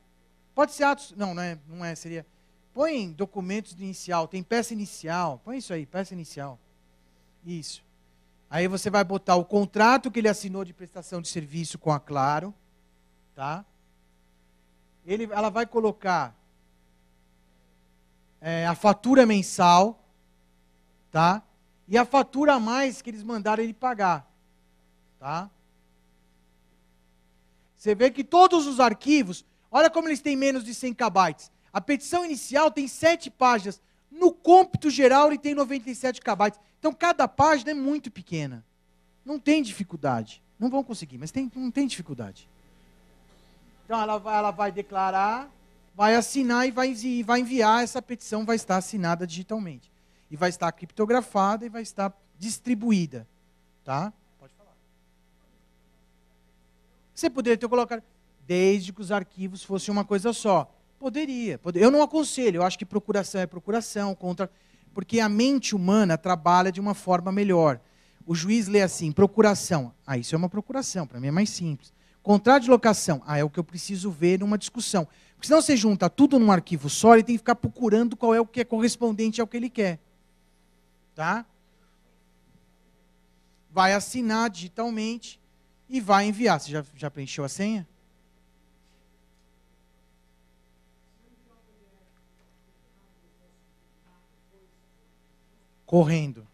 Pode ser atos, não, não é, não é, seria. Põe documentos de inicial, tem peça inicial, põe isso aí, peça inicial. Isso. Aí você vai botar o contrato que ele assinou de prestação de serviço com a Claro, tá? Ele, ela vai colocar é, a fatura mensal, tá? e a fatura a mais que eles mandaram ele pagar. Tá? Você vê que todos os arquivos, olha como eles têm menos de 100 KB. A petição inicial tem 7 páginas. No cômpito geral, ele tem 97 KB. Então, cada página é muito pequena. Não tem dificuldade. Não vão conseguir, mas tem, não tem dificuldade. Então, ela vai, ela vai declarar, vai assinar e vai, vai enviar. Essa petição vai estar assinada digitalmente e vai estar criptografada e vai estar distribuída, tá? Pode falar. Você poderia ter colocado desde que os arquivos fossem uma coisa só. Poderia, poderia. Eu não aconselho, eu acho que procuração é procuração, contra porque a mente humana trabalha de uma forma melhor. O juiz lê assim, procuração. Ah, isso é uma procuração, para mim é mais simples. Contrato locação. Ah, é o que eu preciso ver numa discussão. Porque senão você junta tudo num arquivo só, ele tem que ficar procurando qual é o que é correspondente ao que ele quer tá? Vai assinar digitalmente e vai enviar. Você já, já preencheu a senha? Correndo.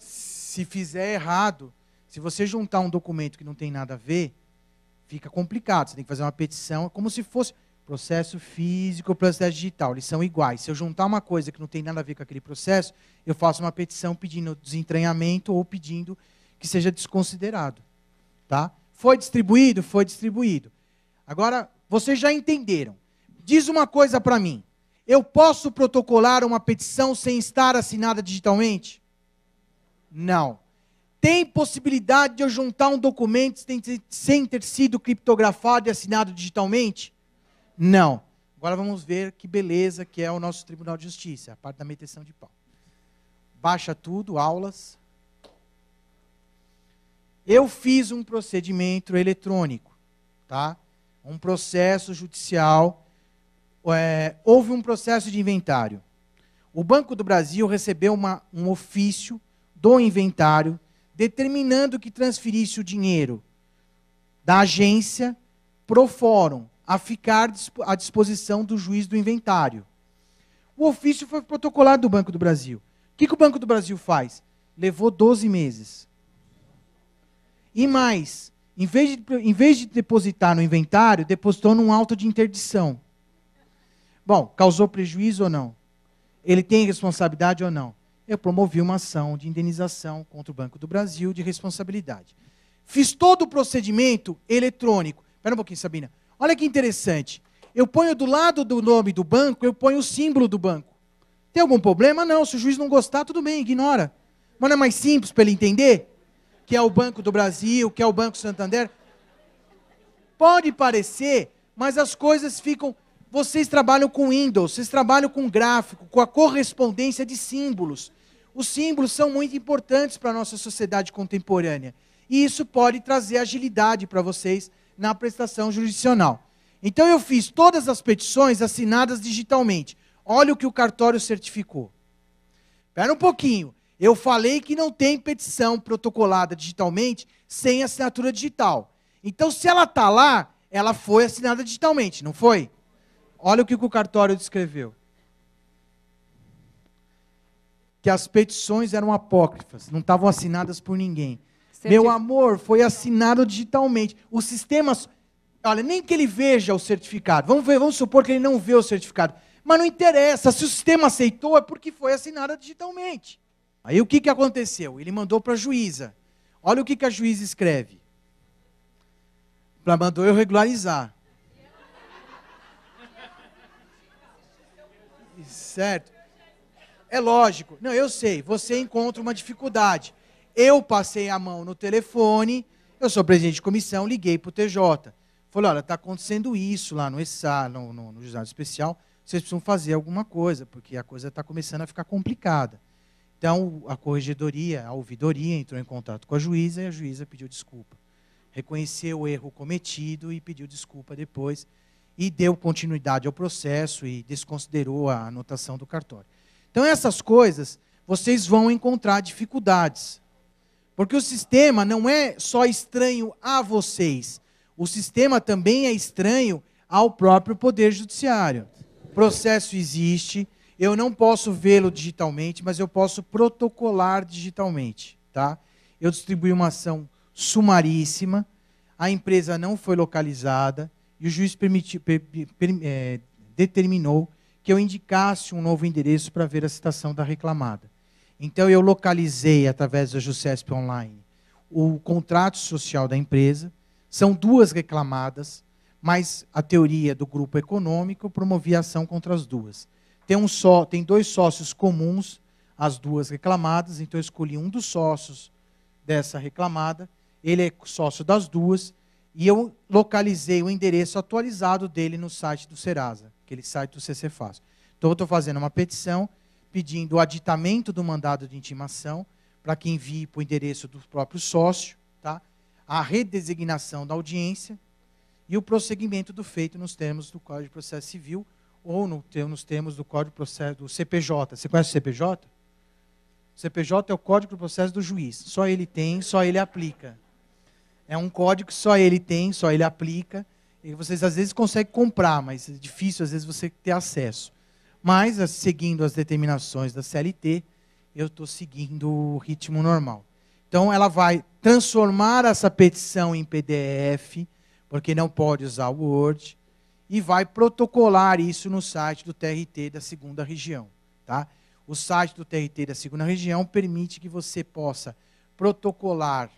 Se fizer errado, se você juntar um documento que não tem nada a ver, fica complicado. Você tem que fazer uma petição, é como se fosse. Processo físico, processo digital, eles são iguais. Se eu juntar uma coisa que não tem nada a ver com aquele processo, eu faço uma petição pedindo desentranhamento ou pedindo que seja desconsiderado. Tá? Foi distribuído? Foi distribuído. Agora, vocês já entenderam. Diz uma coisa para mim. Eu posso protocolar uma petição sem estar assinada digitalmente? Não. Tem possibilidade de eu juntar um documento sem ter sido criptografado e assinado digitalmente? Não. Agora vamos ver que beleza que é o nosso Tribunal de Justiça, a parte da meteção de pau. Baixa tudo, aulas. Eu fiz um procedimento eletrônico, tá? Um processo judicial. É, houve um processo de inventário. O Banco do Brasil recebeu uma, um ofício do inventário determinando que transferisse o dinheiro da agência para o fórum, a ficar à disposição do juiz do inventário. O ofício foi protocolado do Banco do Brasil. O que, que o Banco do Brasil faz? Levou 12 meses. E mais, em vez, de, em vez de depositar no inventário, depositou num auto de interdição. Bom, causou prejuízo ou não? Ele tem responsabilidade ou não? Eu promovi uma ação de indenização contra o Banco do Brasil de responsabilidade. Fiz todo o procedimento eletrônico. Espera um pouquinho, Sabina. Olha que interessante. Eu ponho do lado do nome do banco, eu ponho o símbolo do banco. Tem algum problema? Não. Se o juiz não gostar, tudo bem, ignora. Mas não é mais simples para ele entender? Que é o Banco do Brasil, que é o Banco Santander. Pode parecer, mas as coisas ficam. Vocês trabalham com Windows, vocês trabalham com gráfico, com a correspondência de símbolos. Os símbolos são muito importantes para a nossa sociedade contemporânea. E isso pode trazer agilidade para vocês na prestação jurisdicional. Então eu fiz todas as petições assinadas digitalmente. Olha o que o cartório certificou. Espera um pouquinho. Eu falei que não tem petição protocolada digitalmente sem assinatura digital. Então, se ela está lá, ela foi assinada digitalmente, não foi? Olha o que o cartório descreveu. Que as petições eram apócrifas, não estavam assinadas por ninguém. Meu amor foi assinado digitalmente. O sistema. Olha, nem que ele veja o certificado. Vamos, ver, vamos supor que ele não vê o certificado. Mas não interessa. Se o sistema aceitou, é porque foi assinada digitalmente. Aí o que, que aconteceu? Ele mandou para a juíza. Olha o que, que a juíza escreve. Ela mandou eu regularizar. Certo? É lógico. Não, eu sei. Você encontra uma dificuldade. Eu passei a mão no telefone, eu sou presidente de comissão, liguei para o TJ. Falei, olha, está acontecendo isso lá no ESA, no, no, no Juizado Especial, vocês precisam fazer alguma coisa, porque a coisa está começando a ficar complicada. Então, a corregedoria, a ouvidoria entrou em contato com a juíza e a juíza pediu desculpa. Reconheceu o erro cometido e pediu desculpa depois e deu continuidade ao processo e desconsiderou a anotação do cartório. Então, essas coisas, vocês vão encontrar dificuldades. Porque o sistema não é só estranho a vocês, o sistema também é estranho ao próprio Poder Judiciário. O processo existe, eu não posso vê-lo digitalmente, mas eu posso protocolar digitalmente. Tá? Eu distribuí uma ação sumaríssima, a empresa não foi localizada e o juiz permitiu, per, per, é, determinou que eu indicasse um novo endereço para ver a citação da reclamada. Então eu localizei através da JUCESP Online o contrato social da empresa. São duas reclamadas, mas a teoria do grupo econômico promovia ação contra as duas. Tem um só, tem dois sócios comuns as duas reclamadas, então eu escolhi um dos sócios dessa reclamada, ele é sócio das duas, e eu localizei o endereço atualizado dele no site do Serasa, aquele site do CC Fácil. Então eu estou fazendo uma petição pedindo o aditamento do mandado de intimação para que envie para o endereço do próprio sócio, tá? a redesignação da audiência e o prosseguimento do feito nos termos do Código de Processo Civil ou no, nos termos do Código de Processo do CPJ. Você conhece o CPJ? O CPJ é o Código de Processo do Juiz. Só ele tem, só ele aplica. É um código que só ele tem, só ele aplica. E vocês às vezes conseguem comprar, mas é difícil às vezes você ter acesso. Mas, seguindo as determinações da CLT, eu estou seguindo o ritmo normal. Então, ela vai transformar essa petição em PDF, porque não pode usar o Word, e vai protocolar isso no site do TRT da segunda região. Tá? O site do TRT da segunda região permite que você possa protocolar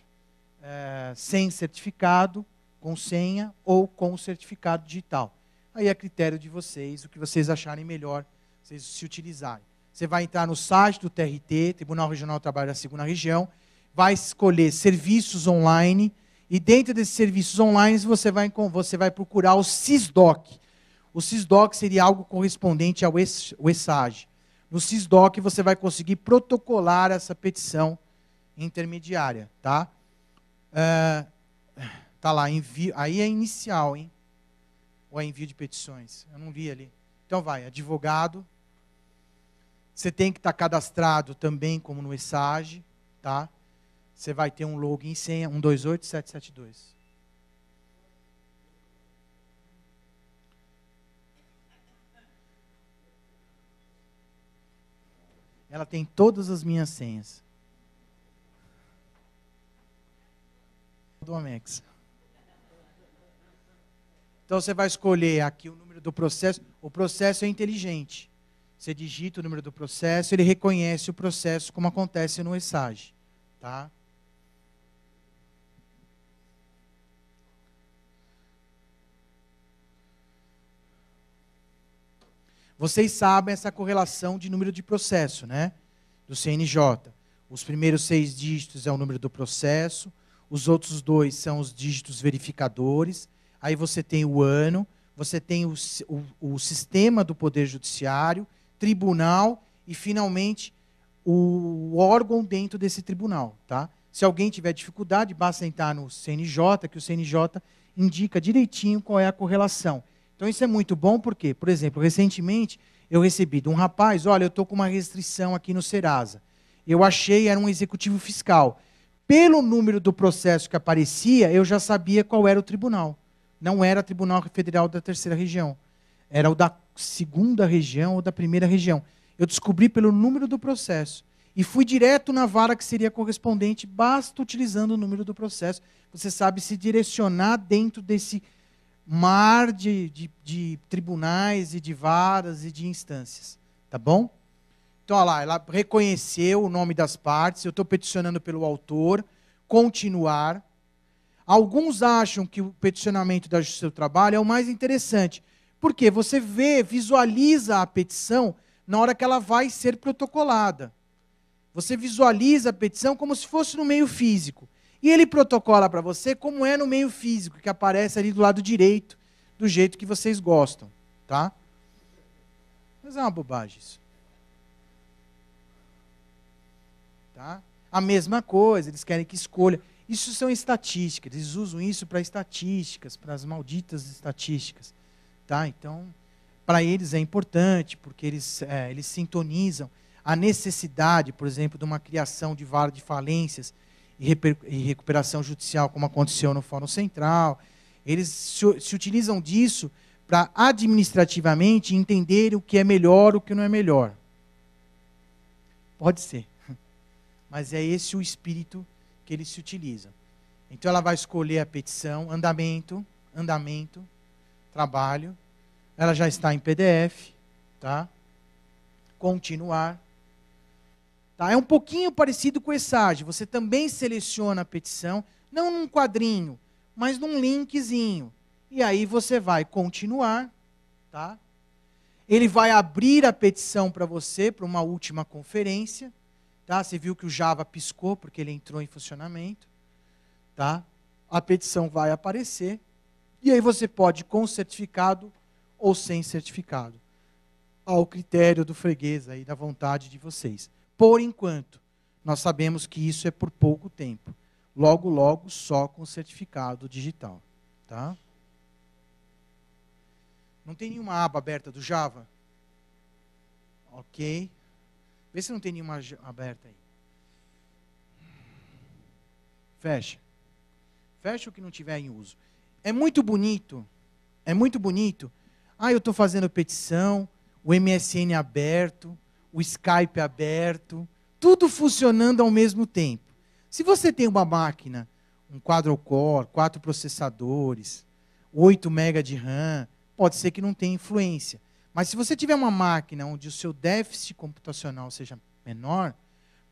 é, sem certificado, com senha ou com certificado digital. Aí é critério de vocês, o que vocês acharem melhor vocês se utilizarem. Você vai entrar no site do TRT, Tribunal Regional do Trabalho da Segunda Região, vai escolher serviços online, e dentro desses serviços online você vai, você vai procurar o SISDOC. O SISDOC seria algo correspondente ao ESAGE. No SISDOC você vai conseguir protocolar essa petição intermediária, tá? Uh, tá lá, envio, aí é inicial, hein? Ou é envio de petições? Eu não vi ali. Então vai, advogado, você tem que estar cadastrado também como no Essage, tá? Você vai ter um login senha 128772. Ela tem todas as minhas senhas. Do Amex. Então você vai escolher aqui o número do processo. O processo é inteligente. Você digita o número do processo, ele reconhece o processo como acontece no ESAG. Tá? Vocês sabem essa correlação de número de processo, né? Do CNJ. Os primeiros seis dígitos é o número do processo, os outros dois são os dígitos verificadores. Aí você tem o ano, você tem o, o, o sistema do Poder Judiciário tribunal e, finalmente, o órgão dentro desse tribunal. Tá? Se alguém tiver dificuldade, basta entrar no CNJ, que o CNJ indica direitinho qual é a correlação. Então, isso é muito bom porque, por exemplo, recentemente eu recebi de um rapaz: olha, eu estou com uma restrição aqui no Serasa. Eu achei era um executivo fiscal. Pelo número do processo que aparecia, eu já sabia qual era o tribunal. Não era o Tribunal Federal da Terceira Região. Era o da segunda região ou da primeira região. Eu descobri pelo número do processo. E fui direto na vara que seria correspondente, basta utilizando o número do processo. Você sabe se direcionar dentro desse mar de, de, de tribunais e de varas e de instâncias. Tá bom? Então, olha lá, ela reconheceu o nome das partes, eu estou peticionando pelo autor, continuar. Alguns acham que o peticionamento da Justiça do Trabalho é o mais interessante, porque você vê, visualiza a petição na hora que ela vai ser protocolada. Você visualiza a petição como se fosse no meio físico. E ele protocola para você como é no meio físico, que aparece ali do lado direito, do jeito que vocês gostam, tá? Mas é uma bobagem isso. Tá? A mesma coisa, eles querem que escolha. Isso são estatísticas, eles usam isso para estatísticas, para as malditas estatísticas. Tá? Então, para eles é importante, porque eles, é, eles sintonizam a necessidade, por exemplo, de uma criação de vara de falências e, e recuperação judicial, como aconteceu no Fórum Central. Eles se, se utilizam disso para administrativamente entender o que é melhor, o que não é melhor. Pode ser. Mas é esse o espírito que eles se utilizam. Então ela vai escolher a petição, andamento, andamento, trabalho, ela já está em PDF, tá? Continuar. Tá? É um pouquinho parecido com o Essage. Você também seleciona a petição, não num quadrinho, mas num linkzinho. E aí você vai continuar, tá? Ele vai abrir a petição para você para uma última conferência, tá? Você viu que o Java piscou porque ele entrou em funcionamento, tá? A petição vai aparecer e aí você pode com o certificado ou sem certificado. Ao critério do freguês aí, da vontade de vocês. Por enquanto, nós sabemos que isso é por pouco tempo. Logo, logo, só com certificado digital. Tá? Não tem nenhuma aba aberta do Java? Ok. Vê se não tem nenhuma aberta aí. Fecha. Fecha o que não tiver em uso. É muito bonito, é muito bonito ah, eu estou fazendo petição, o MSN aberto, o Skype aberto, tudo funcionando ao mesmo tempo. Se você tem uma máquina, um quadro-core, quatro processadores, 8 MB de RAM, pode ser que não tenha influência. Mas se você tiver uma máquina onde o seu déficit computacional seja menor,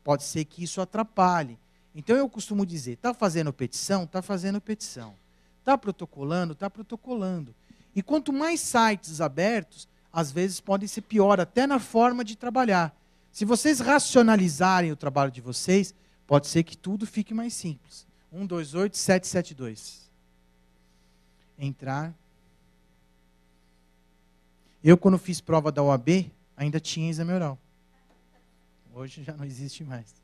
pode ser que isso atrapalhe. Então eu costumo dizer, está fazendo petição? Está fazendo petição. Está protocolando? Está protocolando. E quanto mais sites abertos, às vezes podem ser pior, até na forma de trabalhar. Se vocês racionalizarem o trabalho de vocês, pode ser que tudo fique mais simples. 128772. Entrar. Eu, quando fiz prova da OAB, ainda tinha exame oral. Hoje já não existe mais.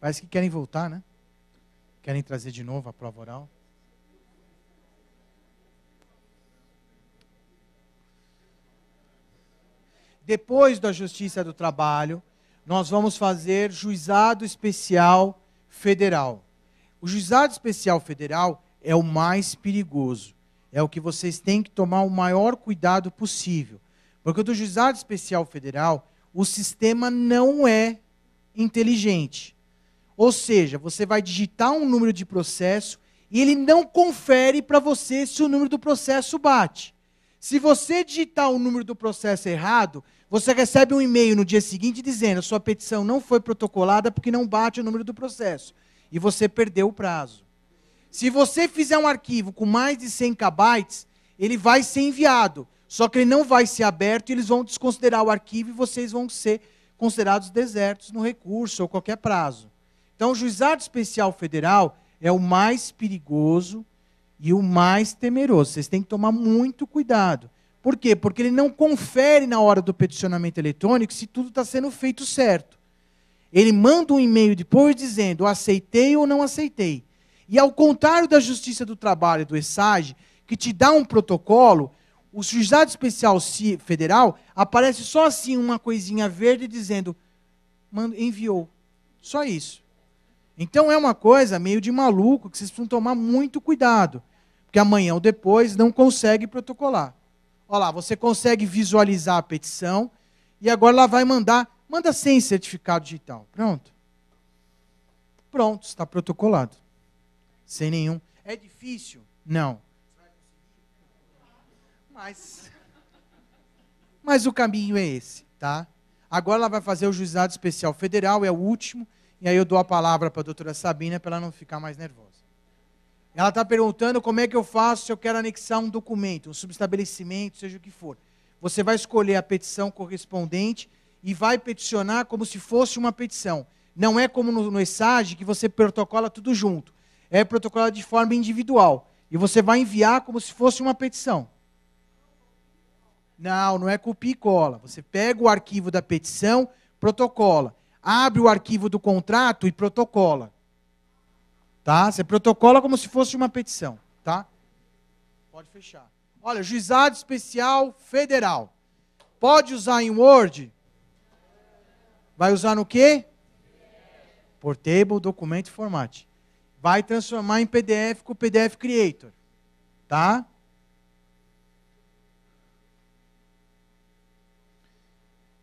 Parece que querem voltar, né? Querem trazer de novo a prova oral? Depois da Justiça do Trabalho, nós vamos fazer juizado especial federal. O juizado especial federal é o mais perigoso. É o que vocês têm que tomar o maior cuidado possível. Porque do juizado especial federal, o sistema não é inteligente. Ou seja, você vai digitar um número de processo e ele não confere para você se o número do processo bate. Se você digitar o número do processo errado, você recebe um e-mail no dia seguinte dizendo: sua petição não foi protocolada porque não bate o número do processo. E você perdeu o prazo. Se você fizer um arquivo com mais de 100 KB, ele vai ser enviado. Só que ele não vai ser aberto e eles vão desconsiderar o arquivo e vocês vão ser considerados desertos no recurso ou qualquer prazo. Então, o juizado especial federal é o mais perigoso e o mais temeroso. Vocês têm que tomar muito cuidado. Por quê? Porque ele não confere na hora do peticionamento eletrônico se tudo está sendo feito certo. Ele manda um e-mail depois dizendo aceitei ou não aceitei. E ao contrário da Justiça do Trabalho e do ESAG, que te dá um protocolo, o Juizado Especial Federal aparece só assim uma coisinha verde dizendo enviou. Só isso. Então é uma coisa meio de maluco que vocês precisam tomar muito cuidado, porque amanhã ou depois não consegue protocolar. Olha lá, você consegue visualizar a petição e agora ela vai mandar, manda sem certificado digital. Pronto. Pronto, está protocolado. Sem nenhum. É difícil? Não. Mas mas o caminho é esse, tá? Agora ela vai fazer o juizado especial federal, é o último. E aí eu dou a palavra para a doutora Sabina para ela não ficar mais nervosa. Ela está perguntando como é que eu faço se eu quero anexar um documento, um subestabelecimento, seja o que for. Você vai escolher a petição correspondente e vai peticionar como se fosse uma petição. Não é como no, no que você protocola tudo junto. É protocolado de forma individual. E você vai enviar como se fosse uma petição. Não, não é copia e cola. Você pega o arquivo da petição, protocola abre o arquivo do contrato e protocola. Tá? Você protocola como se fosse uma petição, tá? Pode fechar. Olha, juizado especial federal. Pode usar em Word? Vai usar no quê? Portable, documento e format. Vai transformar em PDF com o PDF Creator. Tá?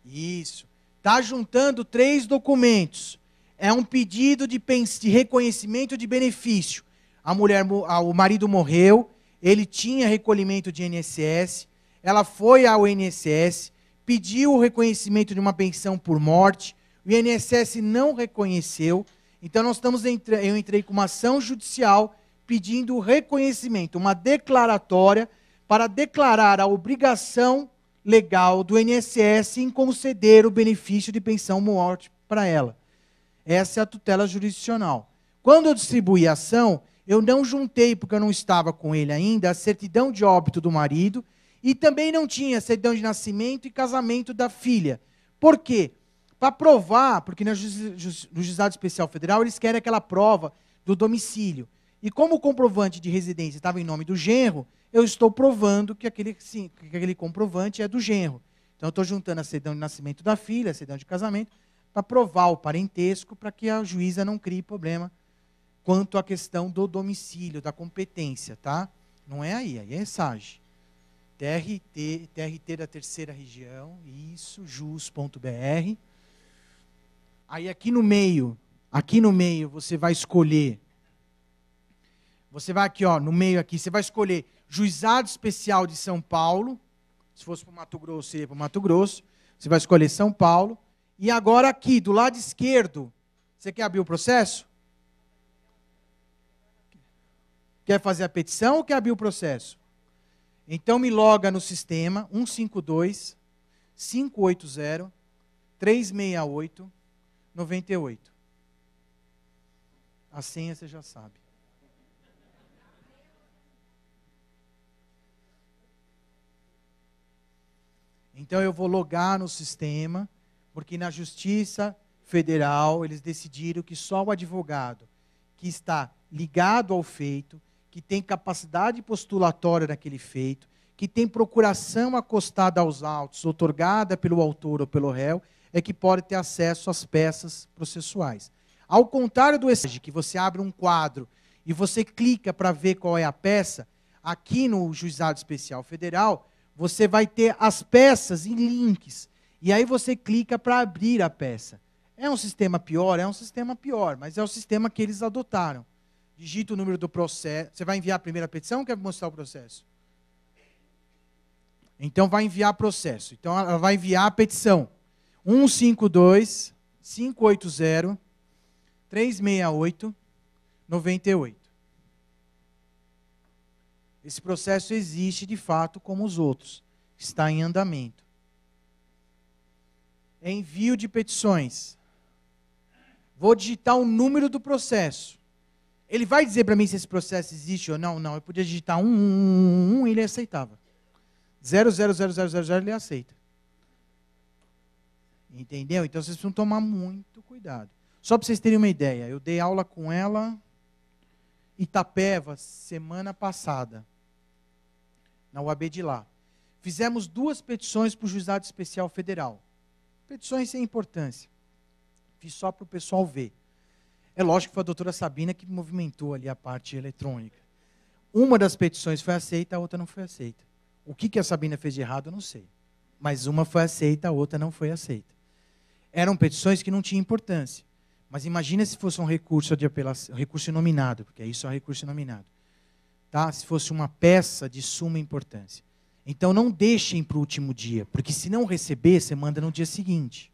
Isso está juntando três documentos. É um pedido de, de reconhecimento de benefício. A mulher, o marido morreu, ele tinha recolhimento de INSS, ela foi ao INSS, pediu o reconhecimento de uma pensão por morte, o INSS não reconheceu, então nós estamos eu entrei com uma ação judicial pedindo o reconhecimento, uma declaratória para declarar a obrigação legal do INSS em conceder o benefício de pensão morte para ela. Essa é a tutela jurisdicional. Quando eu distribuí a ação, eu não juntei, porque eu não estava com ele ainda, a certidão de óbito do marido e também não tinha certidão de nascimento e casamento da filha. Por quê? Para provar, porque no Juizado Especial Federal eles querem aquela prova do domicílio. E como o comprovante de residência estava em nome do genro, eu estou provando que aquele, sim, que aquele comprovante é do genro. Então eu estou juntando a certidão de nascimento da filha, a certidão de casamento, para provar o parentesco, para que a juíza não crie problema quanto à questão do domicílio, da competência, tá? Não é aí, aí é SAGE. TRT, TRT da terceira região, isso, jus.br. Aí aqui no meio, aqui no meio você vai escolher. Você vai aqui, ó, no meio aqui, você vai escolher juizado especial de São Paulo. Se fosse para o Mato Grosso, seria para o Mato Grosso. Você vai escolher São Paulo. E agora aqui, do lado esquerdo, você quer abrir o processo? Quer fazer a petição ou quer abrir o processo? Então me loga no sistema 152 580 368 98. A senha você já sabe. Então eu vou logar no sistema, porque na Justiça Federal eles decidiram que só o advogado que está ligado ao feito, que tem capacidade postulatória daquele feito, que tem procuração acostada aos autos, otorgada pelo autor ou pelo réu, é que pode ter acesso às peças processuais. Ao contrário do ESG, que você abre um quadro e você clica para ver qual é a peça, aqui no Juizado Especial Federal, você vai ter as peças em links. E aí você clica para abrir a peça. É um sistema pior? É um sistema pior, mas é o sistema que eles adotaram. Digita o número do processo. Você vai enviar a primeira petição ou quer mostrar o processo? Então vai enviar processo. Então ela vai enviar a petição. 152 580 368 98. Esse processo existe de fato como os outros, está em andamento. É envio de petições. Vou digitar o número do processo. Ele vai dizer para mim se esse processo existe ou não? Não, eu podia digitar 1111 e ele aceitava. 000000 ele aceita. Entendeu? Então vocês precisam tomar muito cuidado. Só para vocês terem uma ideia, eu dei aula com ela Itapeva semana passada na UAB de lá. Fizemos duas petições para o Juizado Especial Federal. Petições sem importância. Fiz só para o pessoal ver. É lógico que foi a doutora Sabina que movimentou ali a parte eletrônica. Uma das petições foi aceita, a outra não foi aceita. O que, que a Sabina fez de errado, eu não sei. Mas uma foi aceita, a outra não foi aceita. Eram petições que não tinham importância. Mas imagina se fosse um recurso de apelação, recurso nominado, porque isso é um recurso nominado tá? se fosse uma peça de suma importância. Então não deixem para o último dia, porque se não receber, você manda no dia seguinte.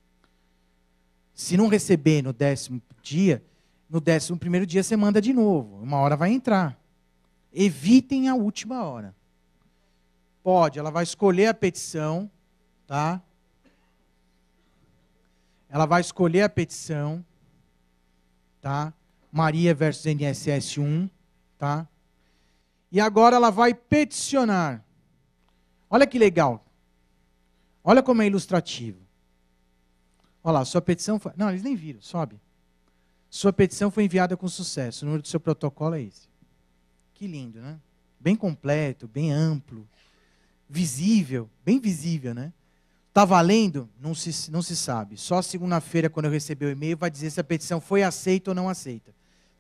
Se não receber no décimo dia, no décimo primeiro dia você manda de novo. Uma hora vai entrar. Evitem a última hora. Pode, ela vai escolher a petição, tá? Ela vai escolher a petição, tá? Maria versus NSS 1, tá? E agora ela vai peticionar. Olha que legal. Olha como é ilustrativo. Olha lá, sua petição foi. Não, eles nem viram, sobe. Sua petição foi enviada com sucesso. O número do seu protocolo é esse. Que lindo, né? Bem completo, bem amplo, visível, bem visível, né? Está valendo? Não se, não se sabe. Só segunda-feira, quando eu receber o e-mail, vai dizer se a petição foi aceita ou não aceita.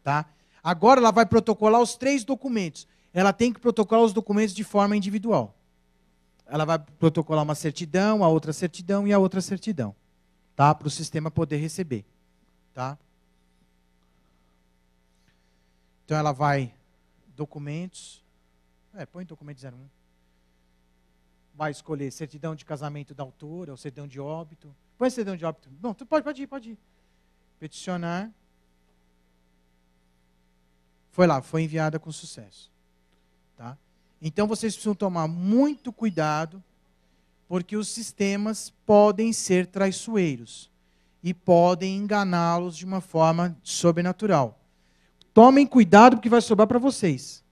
Tá? Agora ela vai protocolar os três documentos ela tem que protocolar os documentos de forma individual. Ela vai protocolar uma certidão, a outra certidão e a outra certidão, tá? Para o sistema poder receber, tá? Então ela vai documentos, é, põe documento 01. Vai escolher certidão de casamento da autora, ou certidão de óbito. Põe certidão de óbito. Bom, tu pode, pode ir, pode ir. Peticionar. Foi lá, foi enviada com sucesso. Tá? Então vocês precisam tomar muito cuidado, porque os sistemas podem ser traiçoeiros e podem enganá-los de uma forma sobrenatural. Tomem cuidado, porque vai sobrar para vocês.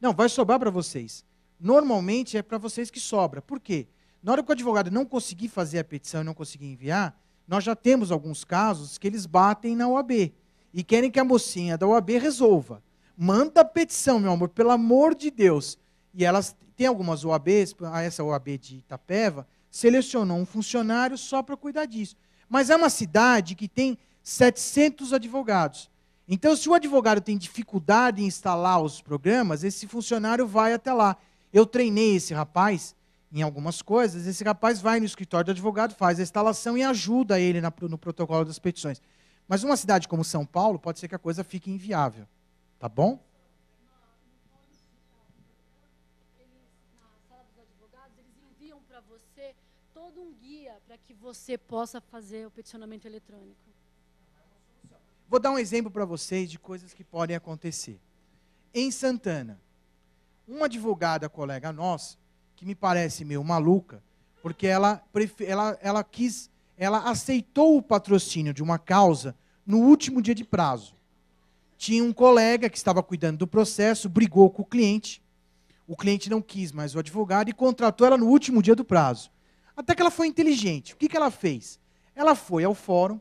Não, vai sobrar para vocês. Normalmente é para vocês que sobra. Por quê? Na hora que o advogado não conseguir fazer a petição e não conseguir enviar, nós já temos alguns casos que eles batem na OAB e querem que a mocinha da OAB resolva. Manda petição, meu amor, pelo amor de Deus. E elas tem algumas OABs, ah, essa OAB de Itapeva selecionou um funcionário só para cuidar disso. Mas é uma cidade que tem 700 advogados. Então, se o advogado tem dificuldade em instalar os programas, esse funcionário vai até lá. Eu treinei esse rapaz em algumas coisas. Esse rapaz vai no escritório do advogado, faz a instalação e ajuda ele na, no protocolo das petições. Mas uma cidade como São Paulo, pode ser que a coisa fique inviável. Tá bom? Eles enviam para você todo um guia para que você possa fazer o peticionamento eletrônico. Vou dar um exemplo para vocês de coisas que podem acontecer. Em Santana, uma advogada colega nossa, que me parece meio maluca, porque ela, ela, ela quis, ela aceitou o patrocínio de uma causa no último dia de prazo. Tinha um colega que estava cuidando do processo, brigou com o cliente. O cliente não quis mais o advogado e contratou ela no último dia do prazo. Até que ela foi inteligente. O que, que ela fez? Ela foi ao fórum,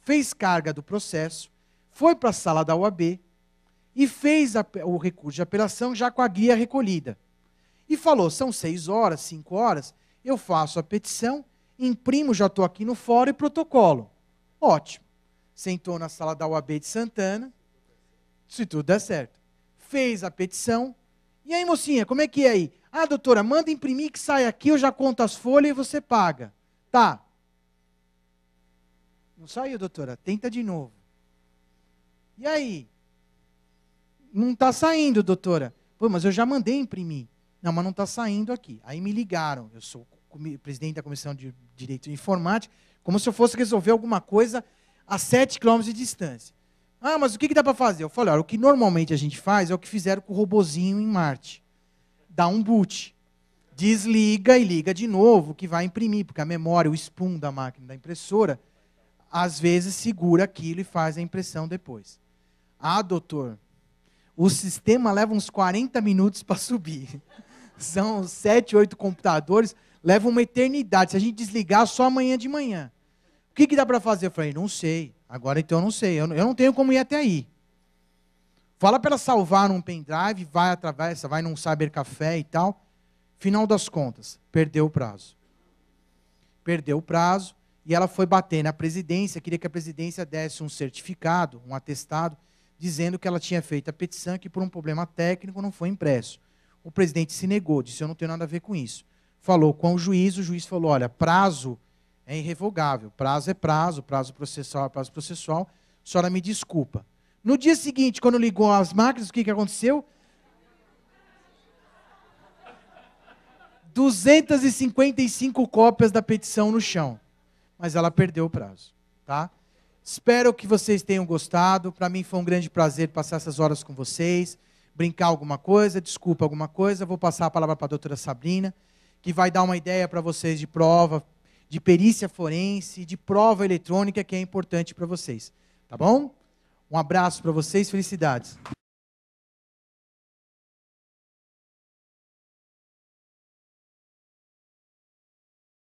fez carga do processo, foi para a sala da UAB e fez a, o recurso de apelação já com a guia recolhida. E falou: são seis horas, cinco horas, eu faço a petição, imprimo, já estou aqui no fórum e protocolo. Ótimo. Sentou na sala da UAB de Santana, se tudo der certo. Fez a petição. E aí, mocinha, como é que é aí? Ah, doutora, manda imprimir que sai aqui, eu já conto as folhas e você paga. Tá. Não saiu, doutora. Tenta de novo. E aí? Não está saindo, doutora. Pô, mas eu já mandei imprimir. Não, mas não está saindo aqui. Aí me ligaram. Eu sou presidente da Comissão de Direito Informático, como se eu fosse resolver alguma coisa a 7 quilômetros de distância. Ah, mas o que, que dá para fazer? Eu falei, olha, o que normalmente a gente faz é o que fizeram com o robozinho em Marte. Dá um boot. Desliga e liga de novo, que vai imprimir, porque a memória, o spoon da máquina, da impressora, às vezes segura aquilo e faz a impressão depois. Ah, doutor, o sistema leva uns 40 minutos para subir. São 7, 8 computadores, leva uma eternidade. Se a gente desligar, só amanhã de manhã. O que, que dá para fazer? Eu falei, não sei. Agora então eu não sei, eu não tenho como ir até aí. Fala para ela salvar num pendrive, vai atravessa, vai num saber café e tal. Final das contas, perdeu o prazo. Perdeu o prazo e ela foi bater na presidência, queria que a presidência desse um certificado, um atestado, dizendo que ela tinha feito a petição que por um problema técnico não foi impresso. O presidente se negou, disse: "Eu não tenho nada a ver com isso". Falou com o juiz, o juiz falou: "Olha, prazo é irrevogável. Prazo é prazo, prazo processual é prazo processual. A senhora me desculpa. No dia seguinte, quando ligou as máquinas, o que, que aconteceu? 255 cópias da petição no chão. Mas ela perdeu o prazo, tá? Espero que vocês tenham gostado. Para mim foi um grande prazer passar essas horas com vocês, brincar alguma coisa, desculpa alguma coisa. Vou passar a palavra para a doutora Sabrina, que vai dar uma ideia para vocês de prova, de perícia forense, de prova eletrônica que é importante para vocês. Tá bom? Um abraço para vocês, felicidades.